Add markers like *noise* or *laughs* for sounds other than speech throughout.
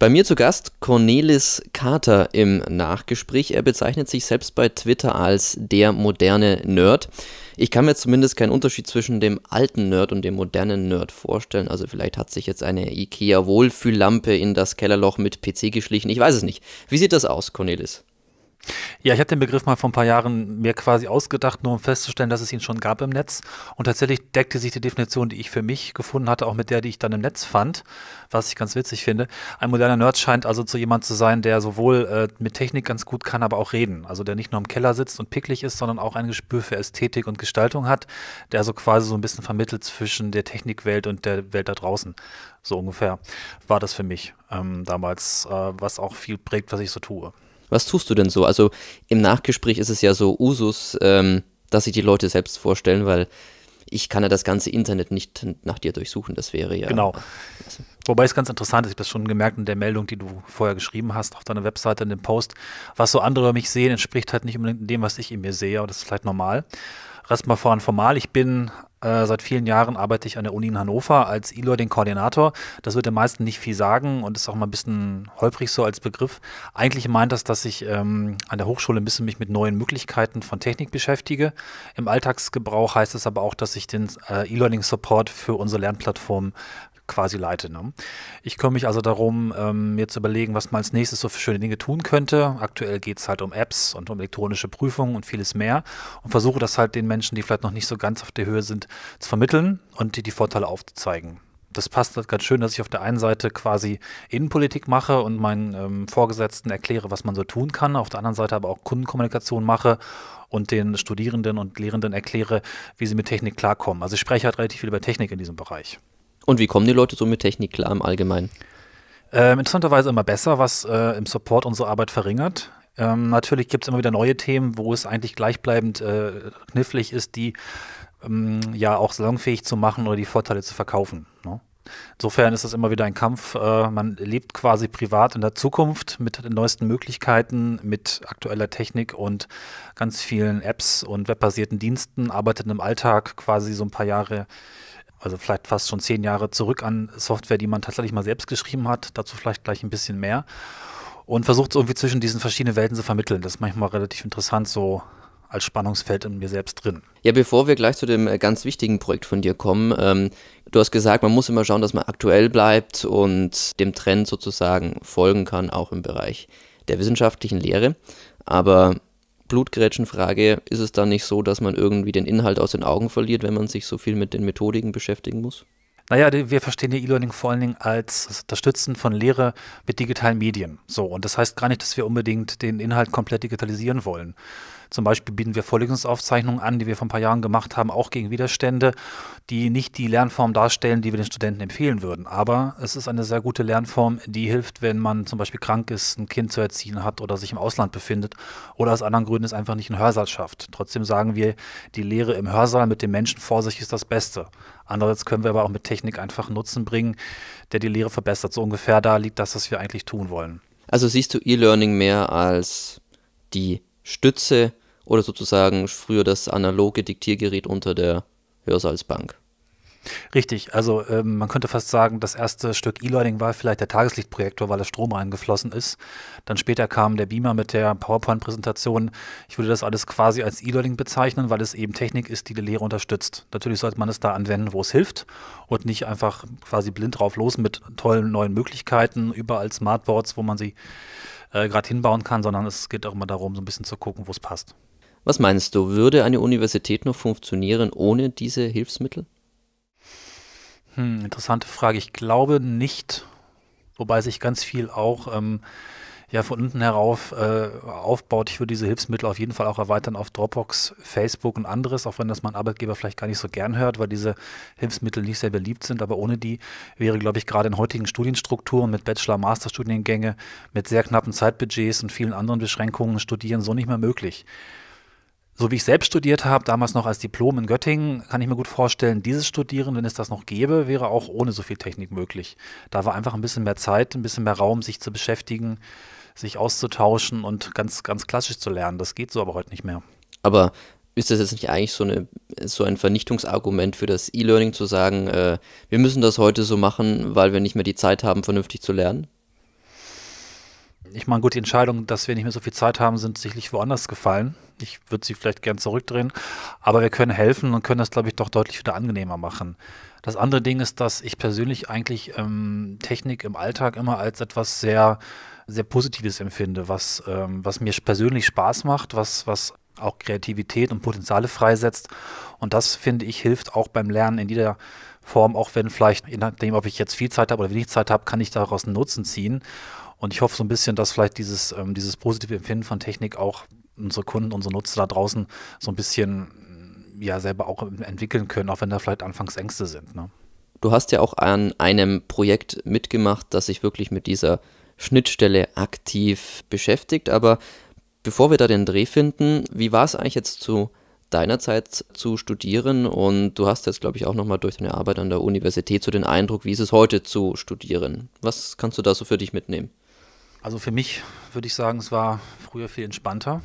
Bei mir zu Gast Cornelis Carter im Nachgespräch. Er bezeichnet sich selbst bei Twitter als der moderne Nerd. Ich kann mir zumindest keinen Unterschied zwischen dem alten Nerd und dem modernen Nerd vorstellen. Also vielleicht hat sich jetzt eine IKEA Wohlfühllampe in das Kellerloch mit PC geschlichen. Ich weiß es nicht. Wie sieht das aus, Cornelis? Ja, ich habe den Begriff mal vor ein paar Jahren mir quasi ausgedacht, nur um festzustellen, dass es ihn schon gab im Netz. Und tatsächlich deckte sich die Definition, die ich für mich gefunden hatte, auch mit der, die ich dann im Netz fand, was ich ganz witzig finde. Ein moderner Nerd scheint also zu jemand zu sein, der sowohl äh, mit Technik ganz gut kann, aber auch reden. Also der nicht nur im Keller sitzt und picklig ist, sondern auch ein Gespür für Ästhetik und Gestaltung hat, der so quasi so ein bisschen vermittelt zwischen der Technikwelt und der Welt da draußen. So ungefähr war das für mich ähm, damals, äh, was auch viel prägt, was ich so tue. Was tust du denn so? Also im Nachgespräch ist es ja so Usus, ähm, dass sich die Leute selbst vorstellen, weil ich kann ja das ganze Internet nicht nach dir durchsuchen, das wäre ja. Genau. Wobei es ganz interessant ist, ich habe das schon gemerkt in der Meldung, die du vorher geschrieben hast, auf deiner Webseite, in dem Post, was so andere über mich sehen, entspricht halt nicht unbedingt dem, was ich in mir sehe, aber das ist vielleicht normal. Rest mal voran formal. Ich bin äh, seit vielen Jahren arbeite ich an der Uni in Hannover als E-Learning-Koordinator. Das wird den meisten nicht viel sagen und ist auch mal ein bisschen holprig so als Begriff. Eigentlich meint das, dass ich ähm, an der Hochschule ein bisschen mich mit neuen Möglichkeiten von Technik beschäftige. Im Alltagsgebrauch heißt es aber auch, dass ich den äh, E-Learning-Support für unsere Lernplattform quasi leite. Ne? Ich kümmere mich also darum, ähm, mir zu überlegen, was man als nächstes so für schöne Dinge tun könnte. Aktuell geht es halt um Apps und um elektronische Prüfungen und vieles mehr und versuche das halt den Menschen, die vielleicht noch nicht so ganz auf der Höhe sind, zu vermitteln und die, die Vorteile aufzuzeigen das passt halt ganz schön, dass ich auf der einen Seite quasi Innenpolitik mache und meinen ähm, Vorgesetzten erkläre, was man so tun kann, auf der anderen Seite aber auch Kundenkommunikation mache und den Studierenden und Lehrenden erkläre, wie sie mit Technik klarkommen. Also ich spreche halt relativ viel über Technik in diesem Bereich. Und wie kommen die Leute so mit Technik klar im Allgemeinen? Ähm, interessanterweise immer besser, was äh, im Support unsere Arbeit verringert. Ähm, natürlich gibt es immer wieder neue Themen, wo es eigentlich gleichbleibend äh, knifflig ist, die ähm, ja auch salonfähig zu machen oder die Vorteile zu verkaufen. Ne? Insofern ist es immer wieder ein Kampf. Äh, man lebt quasi privat in der Zukunft mit den neuesten Möglichkeiten, mit aktueller Technik und ganz vielen Apps und webbasierten Diensten, arbeitet im Alltag quasi so ein paar Jahre also vielleicht fast schon zehn Jahre zurück an Software, die man tatsächlich mal selbst geschrieben hat, dazu vielleicht gleich ein bisschen mehr. Und versucht es irgendwie zwischen diesen verschiedenen Welten zu vermitteln. Das ist manchmal relativ interessant, so als Spannungsfeld in mir selbst drin. Ja, bevor wir gleich zu dem äh, ganz wichtigen Projekt von dir kommen, ähm, du hast gesagt, man muss immer schauen, dass man aktuell bleibt und dem Trend sozusagen folgen kann, auch im Bereich der wissenschaftlichen Lehre. Aber Blutgrätschenfrage, ist es dann nicht so, dass man irgendwie den Inhalt aus den Augen verliert, wenn man sich so viel mit den Methodiken beschäftigen muss? Naja, wir verstehen ja E-Learning vor allen Dingen als das Stützen von Lehre mit digitalen Medien. So, und das heißt gar nicht, dass wir unbedingt den Inhalt komplett digitalisieren wollen. Zum Beispiel bieten wir Vorlesungsaufzeichnungen an, die wir vor ein paar Jahren gemacht haben, auch gegen Widerstände, die nicht die Lernform darstellen, die wir den Studenten empfehlen würden. Aber es ist eine sehr gute Lernform, die hilft, wenn man zum Beispiel krank ist, ein Kind zu erziehen hat oder sich im Ausland befindet oder aus anderen Gründen es einfach nicht in Hörsaal schafft. Trotzdem sagen wir, die Lehre im Hörsaal mit dem Menschen vor sich ist das Beste. Andererseits können wir aber auch mit Technik einfach Nutzen bringen, der die Lehre verbessert. So ungefähr da liegt das, was wir eigentlich tun wollen. Also siehst du E-Learning mehr als die Stütze oder sozusagen früher das analoge Diktiergerät unter der Hörsalzbank. Richtig, also ähm, man könnte fast sagen, das erste Stück E-Learning war vielleicht der Tageslichtprojektor, weil das Strom eingeflossen ist. Dann später kam der Beamer mit der PowerPoint-Präsentation. Ich würde das alles quasi als E-Learning bezeichnen, weil es eben Technik ist, die die Lehre unterstützt. Natürlich sollte man es da anwenden, wo es hilft und nicht einfach quasi blind drauf los mit tollen neuen Möglichkeiten, überall Smartboards, wo man sie äh, gerade hinbauen kann, sondern es geht auch immer darum, so ein bisschen zu gucken, wo es passt. Was meinst du, würde eine Universität noch funktionieren ohne diese Hilfsmittel? Hm, interessante Frage. Ich glaube nicht, wobei sich ganz viel auch ähm, ja von unten herauf äh, aufbaut. Ich würde diese Hilfsmittel auf jeden Fall auch erweitern auf Dropbox, Facebook und anderes, auch wenn das mein Arbeitgeber vielleicht gar nicht so gern hört, weil diese Hilfsmittel nicht sehr beliebt sind. Aber ohne die wäre, glaube ich, gerade in heutigen Studienstrukturen mit Bachelor-, Masterstudiengänge, mit sehr knappen Zeitbudgets und vielen anderen Beschränkungen Studieren so nicht mehr möglich. So wie ich selbst studiert habe, damals noch als Diplom in Göttingen, kann ich mir gut vorstellen, dieses Studieren, wenn es das noch gäbe, wäre auch ohne so viel Technik möglich. Da war einfach ein bisschen mehr Zeit, ein bisschen mehr Raum, sich zu beschäftigen, sich auszutauschen und ganz, ganz klassisch zu lernen. Das geht so aber heute nicht mehr. Aber ist das jetzt nicht eigentlich so, eine, so ein Vernichtungsargument für das E-Learning zu sagen, äh, wir müssen das heute so machen, weil wir nicht mehr die Zeit haben, vernünftig zu lernen? Ich meine, gut, die Entscheidung, dass wir nicht mehr so viel Zeit haben, sind sicherlich woanders gefallen ich würde sie vielleicht gern zurückdrehen, aber wir können helfen und können das, glaube ich, doch deutlich wieder angenehmer machen. Das andere Ding ist, dass ich persönlich eigentlich ähm, Technik im Alltag immer als etwas sehr, sehr Positives empfinde, was, ähm, was mir persönlich Spaß macht, was, was auch Kreativität und Potenziale freisetzt. Und das, finde ich, hilft auch beim Lernen in jeder Form, auch wenn vielleicht, je nachdem, ob ich jetzt viel Zeit habe oder wenig Zeit habe, kann ich daraus einen Nutzen ziehen. Und ich hoffe so ein bisschen, dass vielleicht dieses, ähm, dieses positive Empfinden von Technik auch unsere Kunden, unsere Nutzer da draußen so ein bisschen mm, ja selber auch entwickeln können, auch wenn da vielleicht anfangs Ängste sind. Ne? Du hast ja auch an einem Projekt mitgemacht, das sich wirklich mit dieser Schnittstelle aktiv beschäftigt. Aber bevor wir da den Dreh finden, wie war es eigentlich jetzt zu deiner Zeit zu studieren? Und du hast jetzt, glaube ich, auch nochmal durch deine Arbeit an der Universität so den Eindruck, wie ist es heute zu studieren? Was kannst du da so für dich mitnehmen? Also für mich würde ich sagen, es war früher viel entspannter.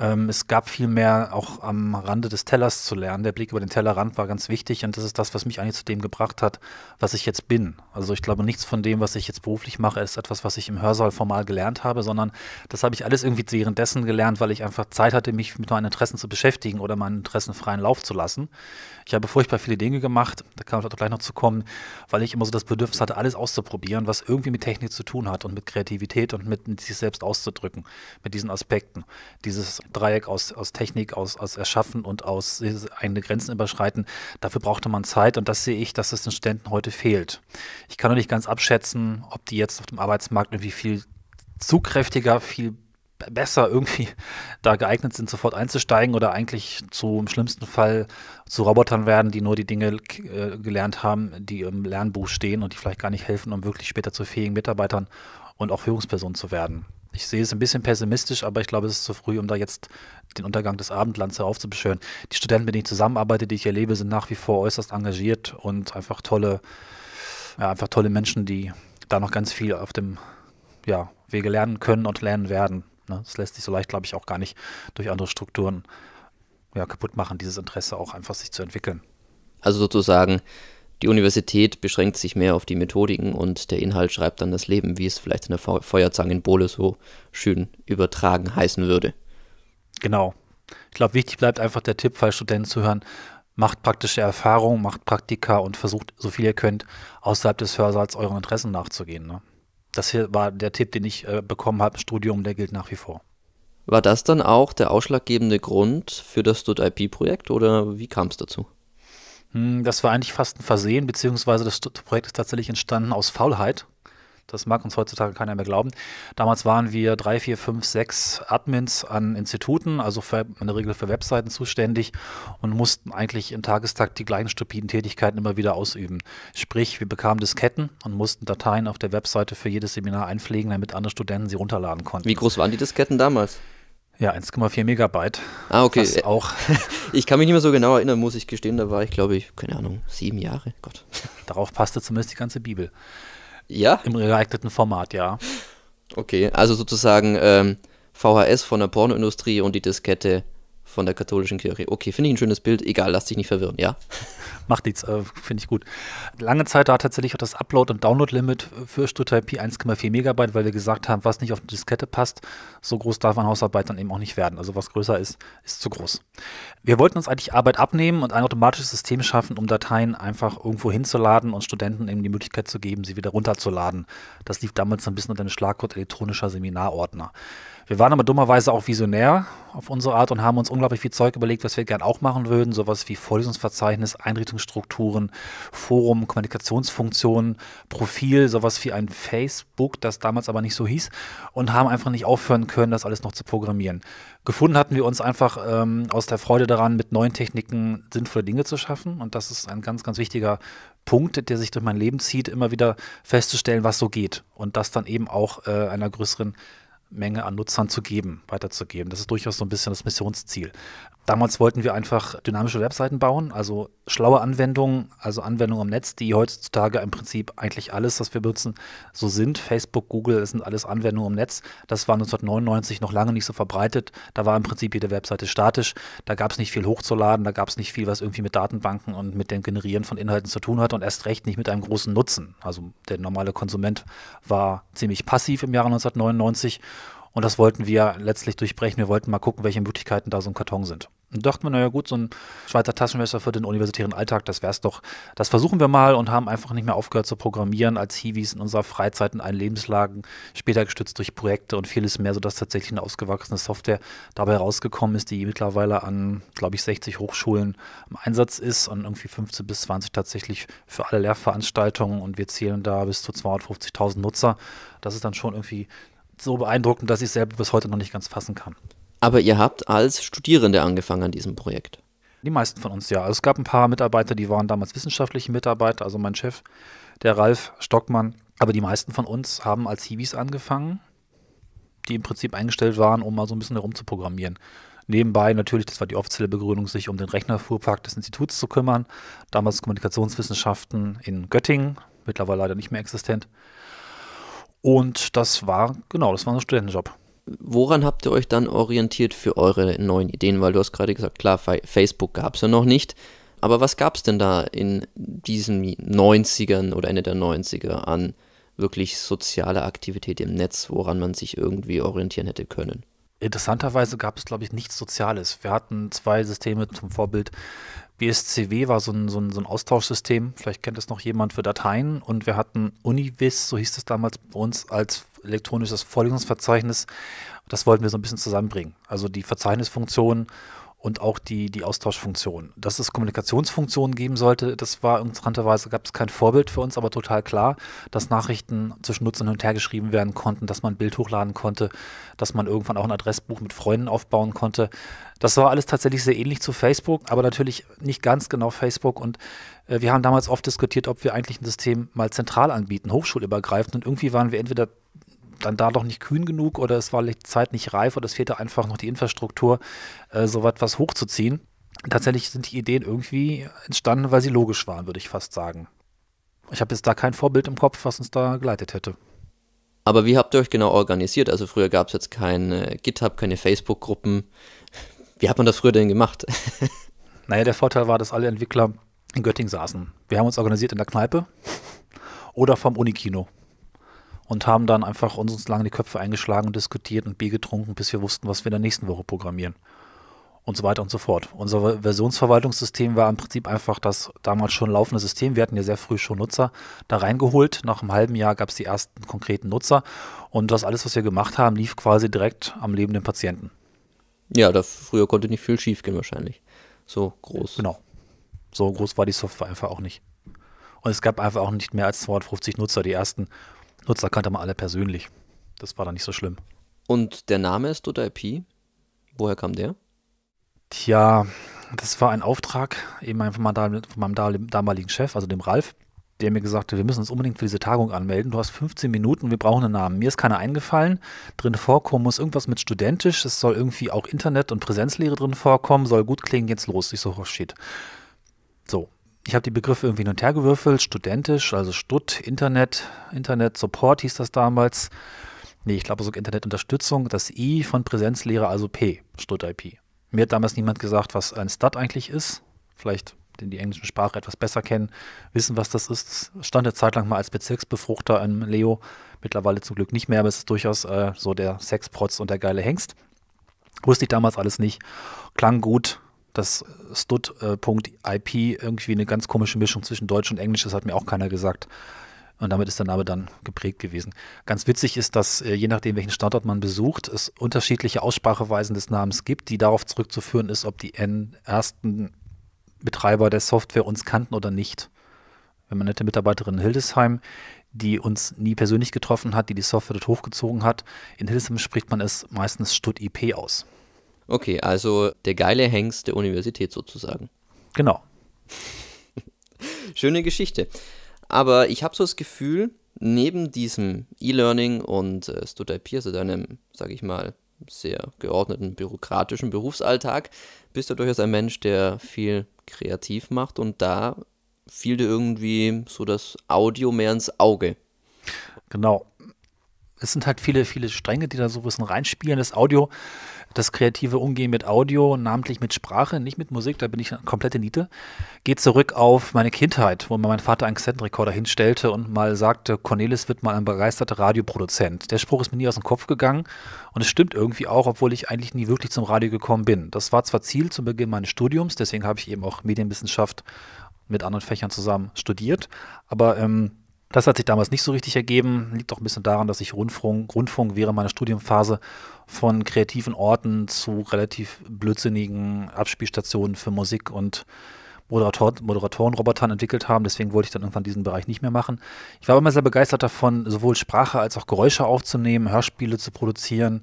Ähm, es gab viel mehr auch am Rande des Tellers zu lernen. Der Blick über den Tellerrand war ganz wichtig und das ist das, was mich eigentlich zu dem gebracht hat, was ich jetzt bin. Also ich glaube, nichts von dem, was ich jetzt beruflich mache, ist etwas, was ich im Hörsaal formal gelernt habe, sondern das habe ich alles irgendwie währenddessen gelernt, weil ich einfach Zeit hatte, mich mit meinen Interessen zu beschäftigen oder meinen Interessen freien Lauf zu lassen. Ich habe furchtbar viele Dinge gemacht, da kann man gleich noch zu kommen, weil ich immer so das Bedürfnis hatte, alles auszuprobieren, was irgendwie mit Technik zu tun hat und mit Kreativität und mit, mit sich selbst auszudrücken, mit diesen Aspekten. Dieses Dreieck aus, aus Technik, aus, aus Erschaffen und aus eigene Grenzen überschreiten. Dafür brauchte man Zeit und das sehe ich, dass es den Studenten heute fehlt. Ich kann noch nicht ganz abschätzen, ob die jetzt auf dem Arbeitsmarkt irgendwie viel zugkräftiger, viel besser irgendwie *laughs* da geeignet sind, sofort einzusteigen oder eigentlich zu im schlimmsten Fall zu Robotern werden, die nur die Dinge äh, gelernt haben, die im Lernbuch stehen und die vielleicht gar nicht helfen, um wirklich später zu fähigen Mitarbeitern und auch Führungspersonen zu werden ich sehe es ein bisschen pessimistisch, aber ich glaube, es ist zu früh, um da jetzt den Untergang des Abendlands heraufzubeschwören. Die Studenten, mit denen ich zusammenarbeite, die ich erlebe, sind nach wie vor äußerst engagiert und einfach tolle, ja, einfach tolle Menschen, die da noch ganz viel auf dem ja, Wege lernen können und lernen werden. Ne? Das lässt sich so leicht, glaube ich, auch gar nicht durch andere Strukturen ja, kaputt machen, dieses Interesse auch einfach sich zu entwickeln. Also sozusagen die Universität beschränkt sich mehr auf die Methodiken und der Inhalt schreibt dann das Leben, wie es vielleicht in der Fe Feuerzangenbowle so schön übertragen heißen würde. Genau. Ich glaube, wichtig bleibt einfach der Tipp, falls Studenten zu hören, macht praktische Erfahrungen, macht Praktika und versucht, so viel ihr könnt, außerhalb des Hörsaals euren Interessen nachzugehen. Ne? Das hier war der Tipp, den ich äh, bekommen habe im Studium, der gilt nach wie vor. War das dann auch der ausschlaggebende Grund für das ip projekt oder wie kam es dazu? Hm, das war eigentlich fast ein Versehen, beziehungsweise das Projekt ist tatsächlich entstanden aus Faulheit. Das mag uns heutzutage keiner mehr glauben. Damals waren wir drei, vier, fünf, sechs Admins an Instituten, also für, in der Regel für Webseiten zuständig und mussten eigentlich im Tagestag die gleichen stupiden Tätigkeiten immer wieder ausüben. Sprich, wir bekamen Disketten und mussten Dateien auf der Webseite für jedes Seminar einpflegen, damit andere Studenten sie runterladen konnten. Wie groß waren die Disketten damals? Ja, 1,4 Megabyte. Ah, okay. Das auch. *laughs* Ich kann mich nicht mehr so genau erinnern, muss ich gestehen. Da war ich, glaube ich, keine Ahnung, sieben Jahre. Gott. *laughs* Darauf passte zumindest die ganze Bibel. Ja? Im geeigneten Format, ja. Okay, also sozusagen ähm, VHS von der Pornoindustrie und die Diskette von der katholischen Kirche. Okay, finde ich ein schönes Bild. Egal, lass dich nicht verwirren, ja? *laughs* Macht nichts, äh, finde ich gut. Lange Zeit war tatsächlich auch das Upload- und Download-Limit für StuType 1,4 Megabyte, weil wir gesagt haben, was nicht auf eine Diskette passt, so groß darf eine Hausarbeit dann eben auch nicht werden. Also was größer ist, ist zu groß. Wir wollten uns eigentlich Arbeit abnehmen und ein automatisches System schaffen, um Dateien einfach irgendwo hinzuladen und Studenten eben die Möglichkeit zu geben, sie wieder runterzuladen. Das lief damals ein bisschen unter dem Schlagwort elektronischer Seminarordner. Wir waren aber dummerweise auch visionär auf unsere Art und haben uns unglaublich viel Zeug überlegt, was wir gern auch machen würden. Sowas wie Vorlesungsverzeichnis, Einrichtungsstrukturen, Forum, Kommunikationsfunktionen, Profil, sowas wie ein Facebook, das damals aber nicht so hieß. Und haben einfach nicht aufhören können, das alles noch zu programmieren. Gefunden hatten wir uns einfach ähm, aus der Freude daran, mit neuen Techniken sinnvolle Dinge zu schaffen. Und das ist ein ganz, ganz wichtiger Punkt, der sich durch mein Leben zieht, immer wieder festzustellen, was so geht. Und das dann eben auch äh, einer größeren Menge an Nutzern zu geben, weiterzugeben. Das ist durchaus so ein bisschen das Missionsziel. Damals wollten wir einfach dynamische Webseiten bauen, also schlaue Anwendungen, also Anwendungen am Netz, die heutzutage im Prinzip eigentlich alles, was wir benutzen, so sind. Facebook, Google, das sind alles Anwendungen im Netz. Das war 1999 noch lange nicht so verbreitet. Da war im Prinzip jede Webseite statisch. Da gab es nicht viel hochzuladen, da gab es nicht viel, was irgendwie mit Datenbanken und mit dem Generieren von Inhalten zu tun hat und erst recht nicht mit einem großen Nutzen. Also der normale Konsument war ziemlich passiv im Jahre 1999 und das wollten wir letztlich durchbrechen. Wir wollten mal gucken, welche Möglichkeiten da so im Karton sind. Und dachten wir, naja gut, so ein Schweizer Taschenmesser für den universitären Alltag, das wär's doch. Das versuchen wir mal und haben einfach nicht mehr aufgehört zu programmieren als Hiwis in unserer Freizeit in allen Lebenslagen, später gestützt durch Projekte und vieles mehr, sodass tatsächlich eine ausgewachsene Software dabei rausgekommen ist, die mittlerweile an, glaube ich, 60 Hochschulen im Einsatz ist und irgendwie 15 bis 20 tatsächlich für alle Lehrveranstaltungen und wir zählen da bis zu 250.000 Nutzer. Das ist dann schon irgendwie so beeindruckend, dass ich es selber bis heute noch nicht ganz fassen kann. Aber ihr habt als Studierende angefangen an diesem Projekt. Die meisten von uns ja. Also es gab ein paar Mitarbeiter, die waren damals wissenschaftliche Mitarbeiter, also mein Chef, der Ralf Stockmann. Aber die meisten von uns haben als Hiwis angefangen, die im Prinzip eingestellt waren, um mal so ein bisschen herumzuprogrammieren. Nebenbei natürlich, das war die offizielle Begründung, sich um den Rechnerfuhrpark des Instituts zu kümmern. Damals Kommunikationswissenschaften in Göttingen, mittlerweile leider nicht mehr existent. Und das war, genau, das war ein Studentenjob. Woran habt ihr euch dann orientiert für eure neuen Ideen? Weil du hast gerade gesagt, klar, Facebook gab es ja noch nicht. Aber was gab es denn da in diesen 90ern oder Ende der 90er an wirklich soziale Aktivität im Netz, woran man sich irgendwie orientieren hätte können? Interessanterweise gab es, glaube ich, nichts Soziales. Wir hatten zwei Systeme zum Vorbild. BSCW war so ein, so ein, so ein Austauschsystem, vielleicht kennt es noch jemand für Dateien. Und wir hatten Univis, so hieß es damals bei uns, als elektronisches Vorlesungsverzeichnis. Das wollten wir so ein bisschen zusammenbringen. Also die Verzeichnisfunktion und auch die, die Austauschfunktion. Dass es Kommunikationsfunktionen geben sollte, das war interessanterweise, gab es kein Vorbild für uns, aber total klar, dass Nachrichten zwischen Nutzern hin und her geschrieben werden konnten, dass man ein Bild hochladen konnte, dass man irgendwann auch ein Adressbuch mit Freunden aufbauen konnte. Das war alles tatsächlich sehr ähnlich zu Facebook, aber natürlich nicht ganz genau Facebook. Und äh, wir haben damals oft diskutiert, ob wir eigentlich ein System mal zentral anbieten, hochschulübergreifend. Und irgendwie waren wir entweder dann da noch nicht kühn genug oder es war die Zeit nicht reif oder es fehlte einfach noch die Infrastruktur, äh, so etwas hochzuziehen. Tatsächlich sind die Ideen irgendwie entstanden, weil sie logisch waren, würde ich fast sagen. Ich habe jetzt da kein Vorbild im Kopf, was uns da geleitet hätte. Aber wie habt ihr euch genau organisiert? Also früher gab es jetzt kein äh, GitHub, keine Facebook-Gruppen. Wie hat man das früher denn gemacht? *laughs* naja, der Vorteil war, dass alle Entwickler in Göttingen saßen. Wir haben uns organisiert in der Kneipe oder vom Unikino und haben dann einfach uns lange die Köpfe eingeschlagen und diskutiert und Bier getrunken, bis wir wussten, was wir in der nächsten Woche programmieren. Und so weiter und so fort. Unser Versionsverwaltungssystem war im Prinzip einfach das damals schon laufende System. Wir hatten ja sehr früh schon Nutzer da reingeholt. Nach einem halben Jahr gab es die ersten konkreten Nutzer. Und das alles, was wir gemacht haben, lief quasi direkt am lebenden Patienten. Ja, da früher konnte nicht viel schiefgehen wahrscheinlich. So groß. Genau. So groß war die Software einfach auch nicht. Und es gab einfach auch nicht mehr als 250 Nutzer. Die ersten Nutzer kannte man alle persönlich. Das war dann nicht so schlimm. Und der Name ist Dota IP. Woher kam der? Tja, das war ein Auftrag eben einfach mal von meinem damaligen Chef, also dem Ralf, der mir gesagt hat, wir müssen uns unbedingt für diese Tagung anmelden. Du hast 15 Minuten, wir brauchen einen Namen. Mir ist keiner eingefallen. Drin vorkommen muss irgendwas mit studentisch. Es soll irgendwie auch Internet und Präsenzlehre drin vorkommen. Soll gut klingen, geht's los. Ich so, oh shit. So, ich habe die Begriffe irgendwie hin und her gewürfelt, studentisch, also Stutt, Internet, Internet Support hieß das damals. Nee, ich glaube sogar Internetunterstützung, das I von Präsenzlehre, also P, Stutt IP. Mir hat damals niemand gesagt, was ein Stud eigentlich ist. Vielleicht, den die englische Sprache etwas besser kennen, wissen, was das ist. Das stand eine Zeit lang mal als Bezirksbefruchter im Leo, mittlerweile zum Glück nicht mehr, aber es ist durchaus äh, so der Sexprotz und der geile Hengst. Wusste ich damals alles nicht. Klang gut, dass stud.ip irgendwie eine ganz komische Mischung zwischen Deutsch und Englisch ist, hat mir auch keiner gesagt. Und damit ist der Name dann geprägt gewesen. Ganz witzig ist, dass äh, je nachdem, welchen Standort man besucht, es unterschiedliche Ausspracheweisen des Namens gibt, die darauf zurückzuführen ist, ob die N ersten Betreiber der Software uns kannten oder nicht. Wenn man nette Mitarbeiterin in Hildesheim, die uns nie persönlich getroffen hat, die die Software dort hochgezogen hat, in Hildesheim spricht man es meistens Stud IP aus. Okay, also der geile Hengst der Universität sozusagen. Genau. *laughs* Schöne Geschichte. Aber ich habe so das Gefühl, neben diesem E-Learning und äh, StudIP, also deinem, sage ich mal, sehr geordneten bürokratischen Berufsalltag, bist du durchaus ein Mensch, der viel kreativ macht und da fiel dir irgendwie so das Audio mehr ins Auge. Genau es sind halt viele, viele Stränge, die da so ein bisschen reinspielen. Das Audio, das kreative Umgehen mit Audio, namentlich mit Sprache, nicht mit Musik, da bin ich eine komplette Niete, geht zurück auf meine Kindheit, wo mir mein Vater einen Kassettenrekorder hinstellte und mal sagte, Cornelis wird mal ein begeisterter Radioproduzent. Der Spruch ist mir nie aus dem Kopf gegangen und es stimmt irgendwie auch, obwohl ich eigentlich nie wirklich zum Radio gekommen bin. Das war zwar Ziel zu Beginn meines Studiums, deswegen habe ich eben auch Medienwissenschaft mit anderen Fächern zusammen studiert, aber ähm, das hat sich damals nicht so richtig ergeben. Liegt auch ein bisschen daran, dass ich Rundfunk, Rundfunk während meiner Studienphase von kreativen Orten zu relativ blödsinnigen Abspielstationen für Musik und Moderator Moderatorenrobotern entwickelt haben. Deswegen wollte ich dann irgendwann diesen Bereich nicht mehr machen. Ich war aber immer sehr begeistert davon, sowohl Sprache als auch Geräusche aufzunehmen, Hörspiele zu produzieren,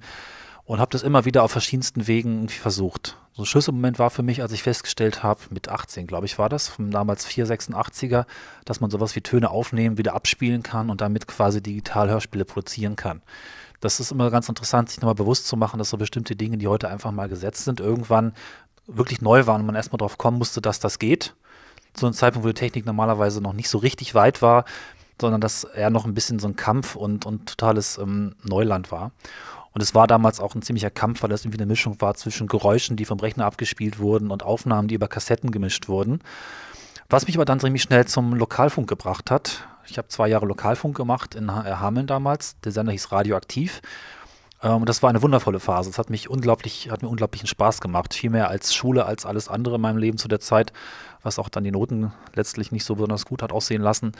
und habe das immer wieder auf verschiedensten Wegen irgendwie versucht. So ein Schlüsselmoment war für mich, als ich festgestellt habe, mit 18, glaube ich, war das, vom damals 486er, dass man sowas wie Töne aufnehmen, wieder abspielen kann und damit quasi digital Hörspiele produzieren kann. Das ist immer ganz interessant, sich nochmal bewusst zu machen, dass so bestimmte Dinge, die heute einfach mal gesetzt sind, irgendwann wirklich neu waren und man erstmal drauf kommen musste, dass das geht. Zu einem Zeitpunkt, wo die Technik normalerweise noch nicht so richtig weit war, sondern dass er noch ein bisschen so ein Kampf und, und totales ähm, Neuland war. Und es war damals auch ein ziemlicher Kampf, weil das irgendwie eine Mischung war zwischen Geräuschen, die vom Rechner abgespielt wurden und Aufnahmen, die über Kassetten gemischt wurden. Was mich aber dann ziemlich schnell zum Lokalfunk gebracht hat. Ich habe zwei Jahre Lokalfunk gemacht in äh, Hameln damals. Der Sender hieß Radioaktiv. Ähm, und das war eine wundervolle Phase. Es hat hat mir unglaublichen Spaß gemacht. Viel mehr als Schule, als alles andere in meinem Leben zu der Zeit, was auch dann die Noten letztlich nicht so besonders gut hat aussehen lassen.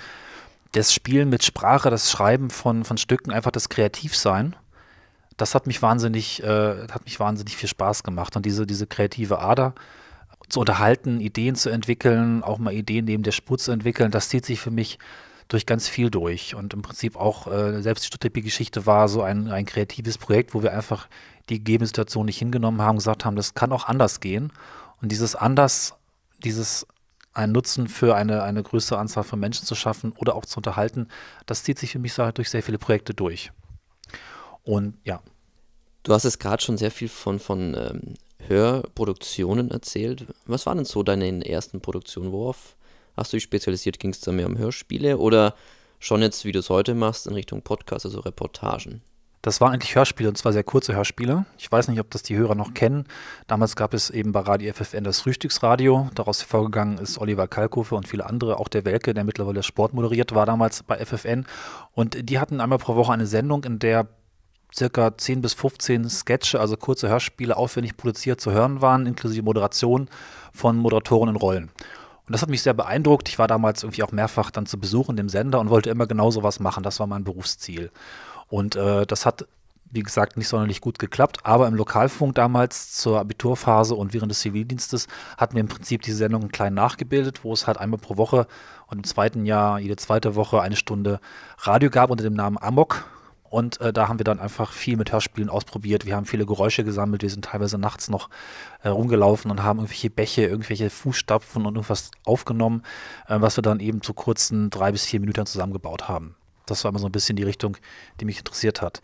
Das Spielen mit Sprache, das Schreiben von, von Stücken, einfach das Kreativsein das hat mich wahnsinnig, äh, hat mich wahnsinnig viel Spaß gemacht. Und diese, diese kreative Ader zu unterhalten, Ideen zu entwickeln, auch mal Ideen neben der Spur zu entwickeln, das zieht sich für mich durch ganz viel durch. Und im Prinzip auch äh, selbst die stuttgart geschichte war so ein, ein kreatives Projekt, wo wir einfach die gegebene Situation nicht hingenommen haben, gesagt haben, das kann auch anders gehen. Und dieses anders, dieses einen Nutzen für eine, eine größere Anzahl von Menschen zu schaffen oder auch zu unterhalten, das zieht sich für mich halt durch sehr viele Projekte durch. Und ja. Du hast es gerade schon sehr viel von, von ähm, Hörproduktionen erzählt. Was waren denn so deine ersten Produktionen? Worauf hast du dich spezialisiert? Ging es da mehr um Hörspiele oder schon jetzt, wie du es heute machst, in Richtung Podcast, also Reportagen? Das war eigentlich Hörspiele und zwar sehr kurze Hörspiele. Ich weiß nicht, ob das die Hörer noch kennen. Damals gab es eben bei Radio FFN das Frühstücksradio. Daraus hervorgegangen ist Oliver Kalkofe und viele andere, auch der Welke, der mittlerweile Sport moderiert war damals bei FFN. Und die hatten einmal pro Woche eine Sendung, in der circa 10 bis 15 Sketche, also kurze Hörspiele, aufwendig produziert zu hören waren, inklusive Moderation von Moderatoren in Rollen. Und das hat mich sehr beeindruckt. Ich war damals irgendwie auch mehrfach dann zu besuchen in dem Sender und wollte immer genau so was machen. Das war mein Berufsziel. Und äh, das hat, wie gesagt, nicht sonderlich gut geklappt. Aber im Lokalfunk damals zur Abiturphase und während des Zivildienstes hatten wir im Prinzip diese Sendung klein nachgebildet, wo es halt einmal pro Woche und im zweiten Jahr, jede zweite Woche eine Stunde Radio gab unter dem Namen Amok und äh, da haben wir dann einfach viel mit Hörspielen ausprobiert. Wir haben viele Geräusche gesammelt. Wir sind teilweise nachts noch äh, rumgelaufen und haben irgendwelche Bäche, irgendwelche Fußstapfen und irgendwas aufgenommen, äh, was wir dann eben zu kurzen drei bis vier Minuten zusammengebaut haben. Das war immer so ein bisschen die Richtung, die mich interessiert hat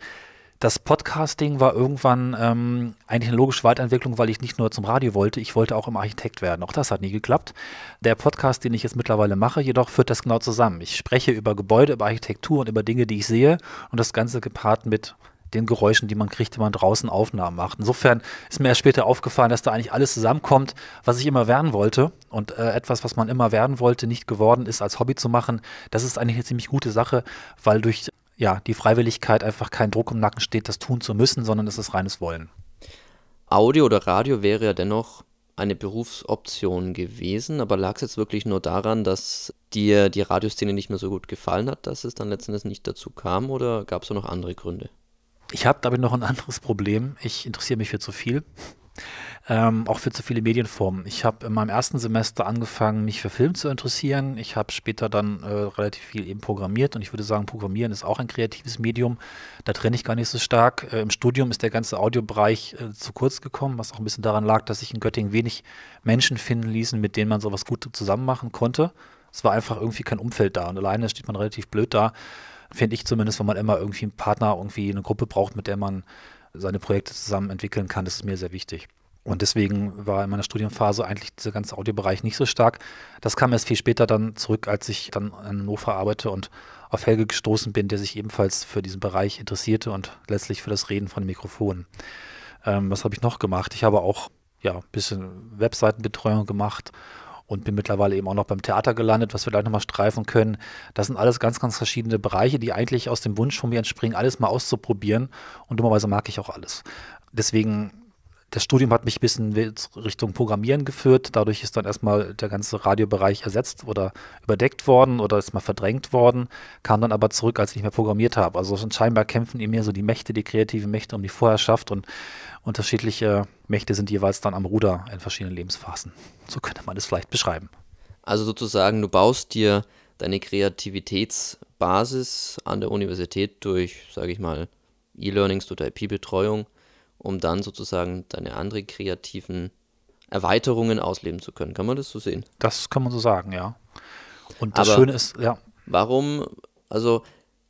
das Podcasting war irgendwann ähm, eigentlich eine logische Weiterentwicklung, weil ich nicht nur zum Radio wollte, ich wollte auch im Architekt werden. Auch das hat nie geklappt. Der Podcast, den ich jetzt mittlerweile mache, jedoch führt das genau zusammen. Ich spreche über Gebäude, über Architektur und über Dinge, die ich sehe und das Ganze gepaart mit den Geräuschen, die man kriegt, wenn man draußen Aufnahmen macht. Insofern ist mir erst später aufgefallen, dass da eigentlich alles zusammenkommt, was ich immer werden wollte. Und äh, etwas, was man immer werden wollte, nicht geworden ist, als Hobby zu machen, das ist eigentlich eine ziemlich gute Sache, weil durch ja, die Freiwilligkeit einfach kein Druck im Nacken steht, das tun zu müssen, sondern es ist reines Wollen. Audio oder Radio wäre ja dennoch eine Berufsoption gewesen, aber lag es jetzt wirklich nur daran, dass dir die Radioszene nicht mehr so gut gefallen hat, dass es dann letztendlich nicht dazu kam oder gab es noch andere Gründe? Ich habe damit noch ein anderes Problem. Ich interessiere mich für zu viel. Ähm, auch für zu viele Medienformen. Ich habe in meinem ersten Semester angefangen, mich für Film zu interessieren. Ich habe später dann äh, relativ viel eben programmiert und ich würde sagen, Programmieren ist auch ein kreatives Medium. Da trenne ich gar nicht so stark. Äh, Im Studium ist der ganze Audiobereich äh, zu kurz gekommen, was auch ein bisschen daran lag, dass sich in Göttingen wenig Menschen finden ließen, mit denen man sowas gut zusammen machen konnte. Es war einfach irgendwie kein Umfeld da und alleine steht man relativ blöd da finde ich zumindest, wenn man immer irgendwie einen Partner, irgendwie eine Gruppe braucht, mit der man seine Projekte zusammen entwickeln kann, das ist mir sehr wichtig. Und deswegen war in meiner Studienphase eigentlich dieser ganze Audiobereich nicht so stark. Das kam erst viel später dann zurück, als ich dann an Hannover arbeite und auf Helge gestoßen bin, der sich ebenfalls für diesen Bereich interessierte und letztlich für das Reden von Mikrofonen. Ähm, was habe ich noch gemacht? Ich habe auch ja, ein bisschen Webseitenbetreuung gemacht und bin mittlerweile eben auch noch beim Theater gelandet, was wir gleich nochmal streifen können. Das sind alles ganz, ganz verschiedene Bereiche, die eigentlich aus dem Wunsch von mir entspringen, alles mal auszuprobieren. Und dummerweise mag ich auch alles. Deswegen das Studium hat mich ein bisschen Richtung Programmieren geführt. Dadurch ist dann erstmal der ganze Radiobereich ersetzt oder überdeckt worden oder ist mal verdrängt worden, kam dann aber zurück, als ich nicht mehr programmiert habe. Also scheinbar kämpfen in mir so die Mächte, die kreativen Mächte um die Vorherrschaft und unterschiedliche Mächte sind jeweils dann am Ruder in verschiedenen Lebensphasen. So könnte man es vielleicht beschreiben. Also sozusagen, du baust dir deine Kreativitätsbasis an der Universität durch, sage ich mal, E-Learnings, oder IP-Betreuung um dann sozusagen deine anderen kreativen Erweiterungen ausleben zu können. Kann man das so sehen? Das kann man so sagen, ja. Und das Aber Schöne ist, ja. Warum, also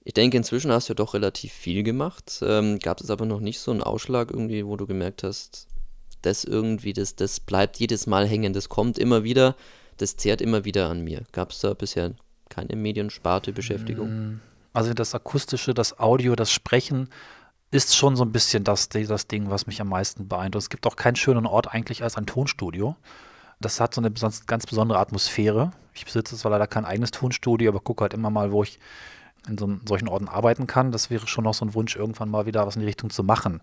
ich denke, inzwischen hast du ja doch relativ viel gemacht. Ähm, Gab es aber noch nicht so einen Ausschlag irgendwie, wo du gemerkt hast, das irgendwie, das, das bleibt jedes Mal hängen, das kommt immer wieder, das zehrt immer wieder an mir. Gab es da bisher keine Mediensparte Beschäftigung? Mm, also das Akustische, das Audio, das Sprechen ist schon so ein bisschen das, das Ding, was mich am meisten beeindruckt. Es gibt auch keinen schöneren Ort eigentlich als ein Tonstudio. Das hat so eine ganz besondere Atmosphäre. Ich besitze zwar leider kein eigenes Tonstudio, aber gucke halt immer mal, wo ich in so, solchen Orten arbeiten kann. Das wäre schon noch so ein Wunsch, irgendwann mal wieder was in die Richtung zu machen.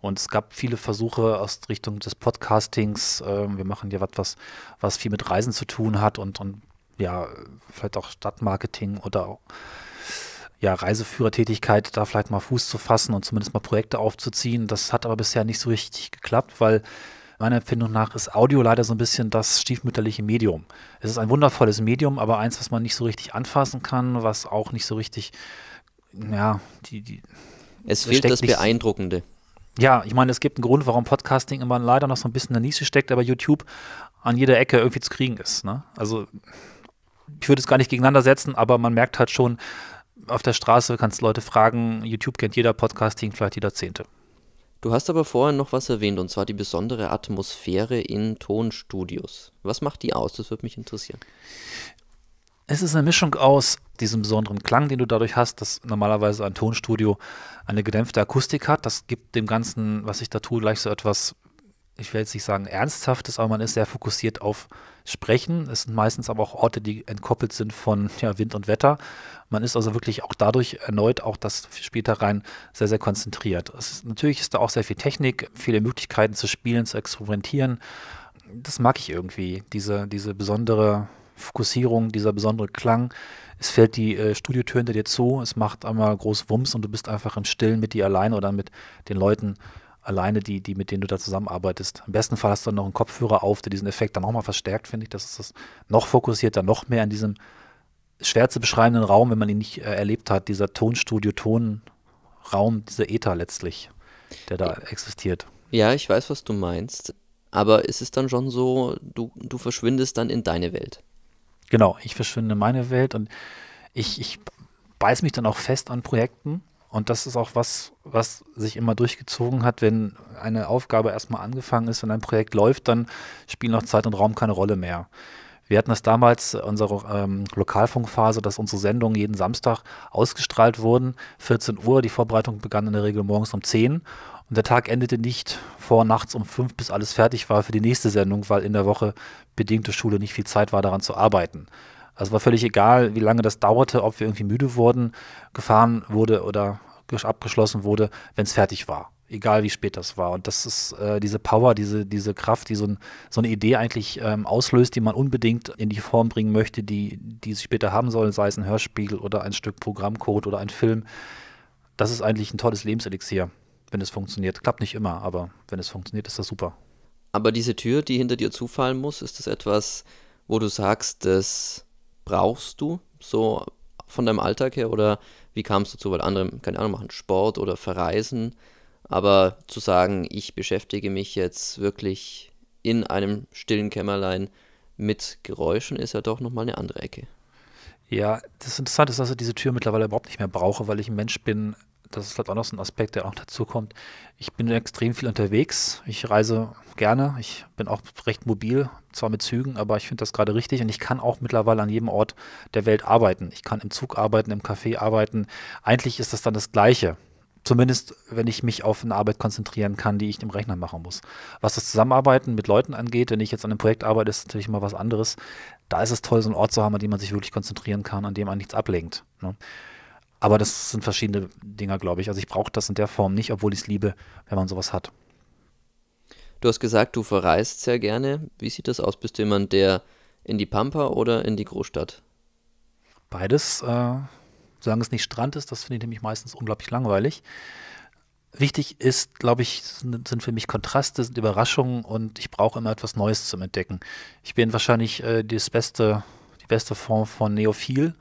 Und es gab viele Versuche aus Richtung des Podcastings. Ähm, wir machen ja was, was viel mit Reisen zu tun hat und, und ja, vielleicht auch Stadtmarketing oder auch ja, Reiseführertätigkeit da vielleicht mal Fuß zu fassen und zumindest mal Projekte aufzuziehen. Das hat aber bisher nicht so richtig geklappt, weil meiner Empfindung nach ist Audio leider so ein bisschen das stiefmütterliche Medium. Es ist ein wundervolles Medium, aber eins, was man nicht so richtig anfassen kann, was auch nicht so richtig, ja, die. die es fehlt das Beeindruckende. Ja, ich meine, es gibt einen Grund, warum Podcasting immer leider noch so ein bisschen in der Nische steckt, aber YouTube an jeder Ecke irgendwie zu kriegen ist. Ne? Also ich würde es gar nicht gegeneinander setzen, aber man merkt halt schon, auf der Straße kannst Leute fragen, YouTube kennt jeder, Podcasting vielleicht jeder Zehnte. Du hast aber vorher noch was erwähnt, und zwar die besondere Atmosphäre in Tonstudios. Was macht die aus? Das würde mich interessieren. Es ist eine Mischung aus diesem besonderen Klang, den du dadurch hast, dass normalerweise ein Tonstudio eine gedämpfte Akustik hat. Das gibt dem Ganzen, was ich da tue, gleich so etwas ich will jetzt nicht sagen ernsthaft ist, aber man ist sehr fokussiert auf Sprechen. Es sind meistens aber auch Orte, die entkoppelt sind von *laughs* ja, Wind und Wetter. Man ist also wirklich auch dadurch erneut, auch das später rein, sehr, sehr konzentriert. Ist, natürlich ist da auch sehr viel Technik, viele Möglichkeiten zu spielen, zu experimentieren. Das mag ich irgendwie, diese, diese besondere Fokussierung, dieser besondere Klang. Es fällt die äh, Studiotür hinter dir zu, es macht einmal groß Wumms und du bist einfach im Stillen mit dir allein oder mit den Leuten alleine die, die, mit denen du da zusammenarbeitest. Im besten Fall hast du dann noch einen Kopfhörer auf, der diesen Effekt dann nochmal verstärkt, finde ich. Das ist das noch fokussierter, noch mehr in diesem schwer zu beschreibenden Raum, wenn man ihn nicht äh, erlebt hat, dieser Tonstudio, Tonraum, dieser Äther letztlich, der da existiert. Ja, ich weiß, was du meinst. Aber es ist dann schon so, du, du verschwindest dann in deine Welt. Genau, ich verschwinde in meine Welt und ich, ich beiß mich dann auch fest an Projekten, und das ist auch was, was sich immer durchgezogen hat, wenn eine Aufgabe erstmal angefangen ist, wenn ein Projekt läuft, dann spielen auch Zeit und Raum keine Rolle mehr. Wir hatten das damals, unsere ähm, Lokalfunkphase, dass unsere Sendungen jeden Samstag ausgestrahlt wurden, 14 Uhr. Die Vorbereitung begann in der Regel morgens um 10 und der Tag endete nicht vor nachts um 5, bis alles fertig war für die nächste Sendung, weil in der Woche bedingte Schule nicht viel Zeit war, daran zu arbeiten. Also war völlig egal, wie lange das dauerte, ob wir irgendwie müde wurden, gefahren wurde oder abgeschlossen wurde, wenn es fertig war. Egal wie spät das war. Und das ist äh, diese Power, diese, diese Kraft, die so, ein, so eine Idee eigentlich ähm, auslöst, die man unbedingt in die Form bringen möchte, die, die sie später haben sollen, sei es ein Hörspiegel oder ein Stück Programmcode oder ein Film. Das ist eigentlich ein tolles Lebenselixier, wenn es funktioniert. Klappt nicht immer, aber wenn es funktioniert, ist das super. Aber diese Tür, die hinter dir zufallen muss, ist das etwas, wo du sagst, dass brauchst du so von deinem Alltag her oder wie kamst du dazu? Weil andere, keine Ahnung, machen Sport oder verreisen. Aber zu sagen, ich beschäftige mich jetzt wirklich in einem stillen Kämmerlein mit Geräuschen, ist ja doch nochmal eine andere Ecke. Ja, das Interessante ist, dass ich diese Tür mittlerweile überhaupt nicht mehr brauche, weil ich ein Mensch bin, das ist vielleicht auch noch so ein Aspekt, der auch dazu kommt. Ich bin extrem viel unterwegs. Ich reise gerne. Ich bin auch recht mobil, zwar mit Zügen, aber ich finde das gerade richtig. Und ich kann auch mittlerweile an jedem Ort der Welt arbeiten. Ich kann im Zug arbeiten, im Café arbeiten. Eigentlich ist das dann das Gleiche. Zumindest, wenn ich mich auf eine Arbeit konzentrieren kann, die ich im Rechner machen muss. Was das Zusammenarbeiten mit Leuten angeht, wenn ich jetzt an einem Projekt arbeite, ist natürlich mal was anderes. Da ist es toll, so einen Ort zu haben, an dem man sich wirklich konzentrieren kann, an dem man nichts ablenkt. Ne? Aber das sind verschiedene Dinge, glaube ich. Also ich brauche das in der Form nicht, obwohl ich es liebe, wenn man sowas hat. Du hast gesagt, du verreist sehr gerne. Wie sieht das aus? Bist du jemand, der in die Pampa oder in die Großstadt? Beides. Äh, solange es nicht Strand ist, das finde ich nämlich meistens unglaublich langweilig. Wichtig ist, glaube ich, sind für mich Kontraste, sind Überraschungen und ich brauche immer etwas Neues zum Entdecken. Ich bin wahrscheinlich äh, das beste, die beste Form von Neophil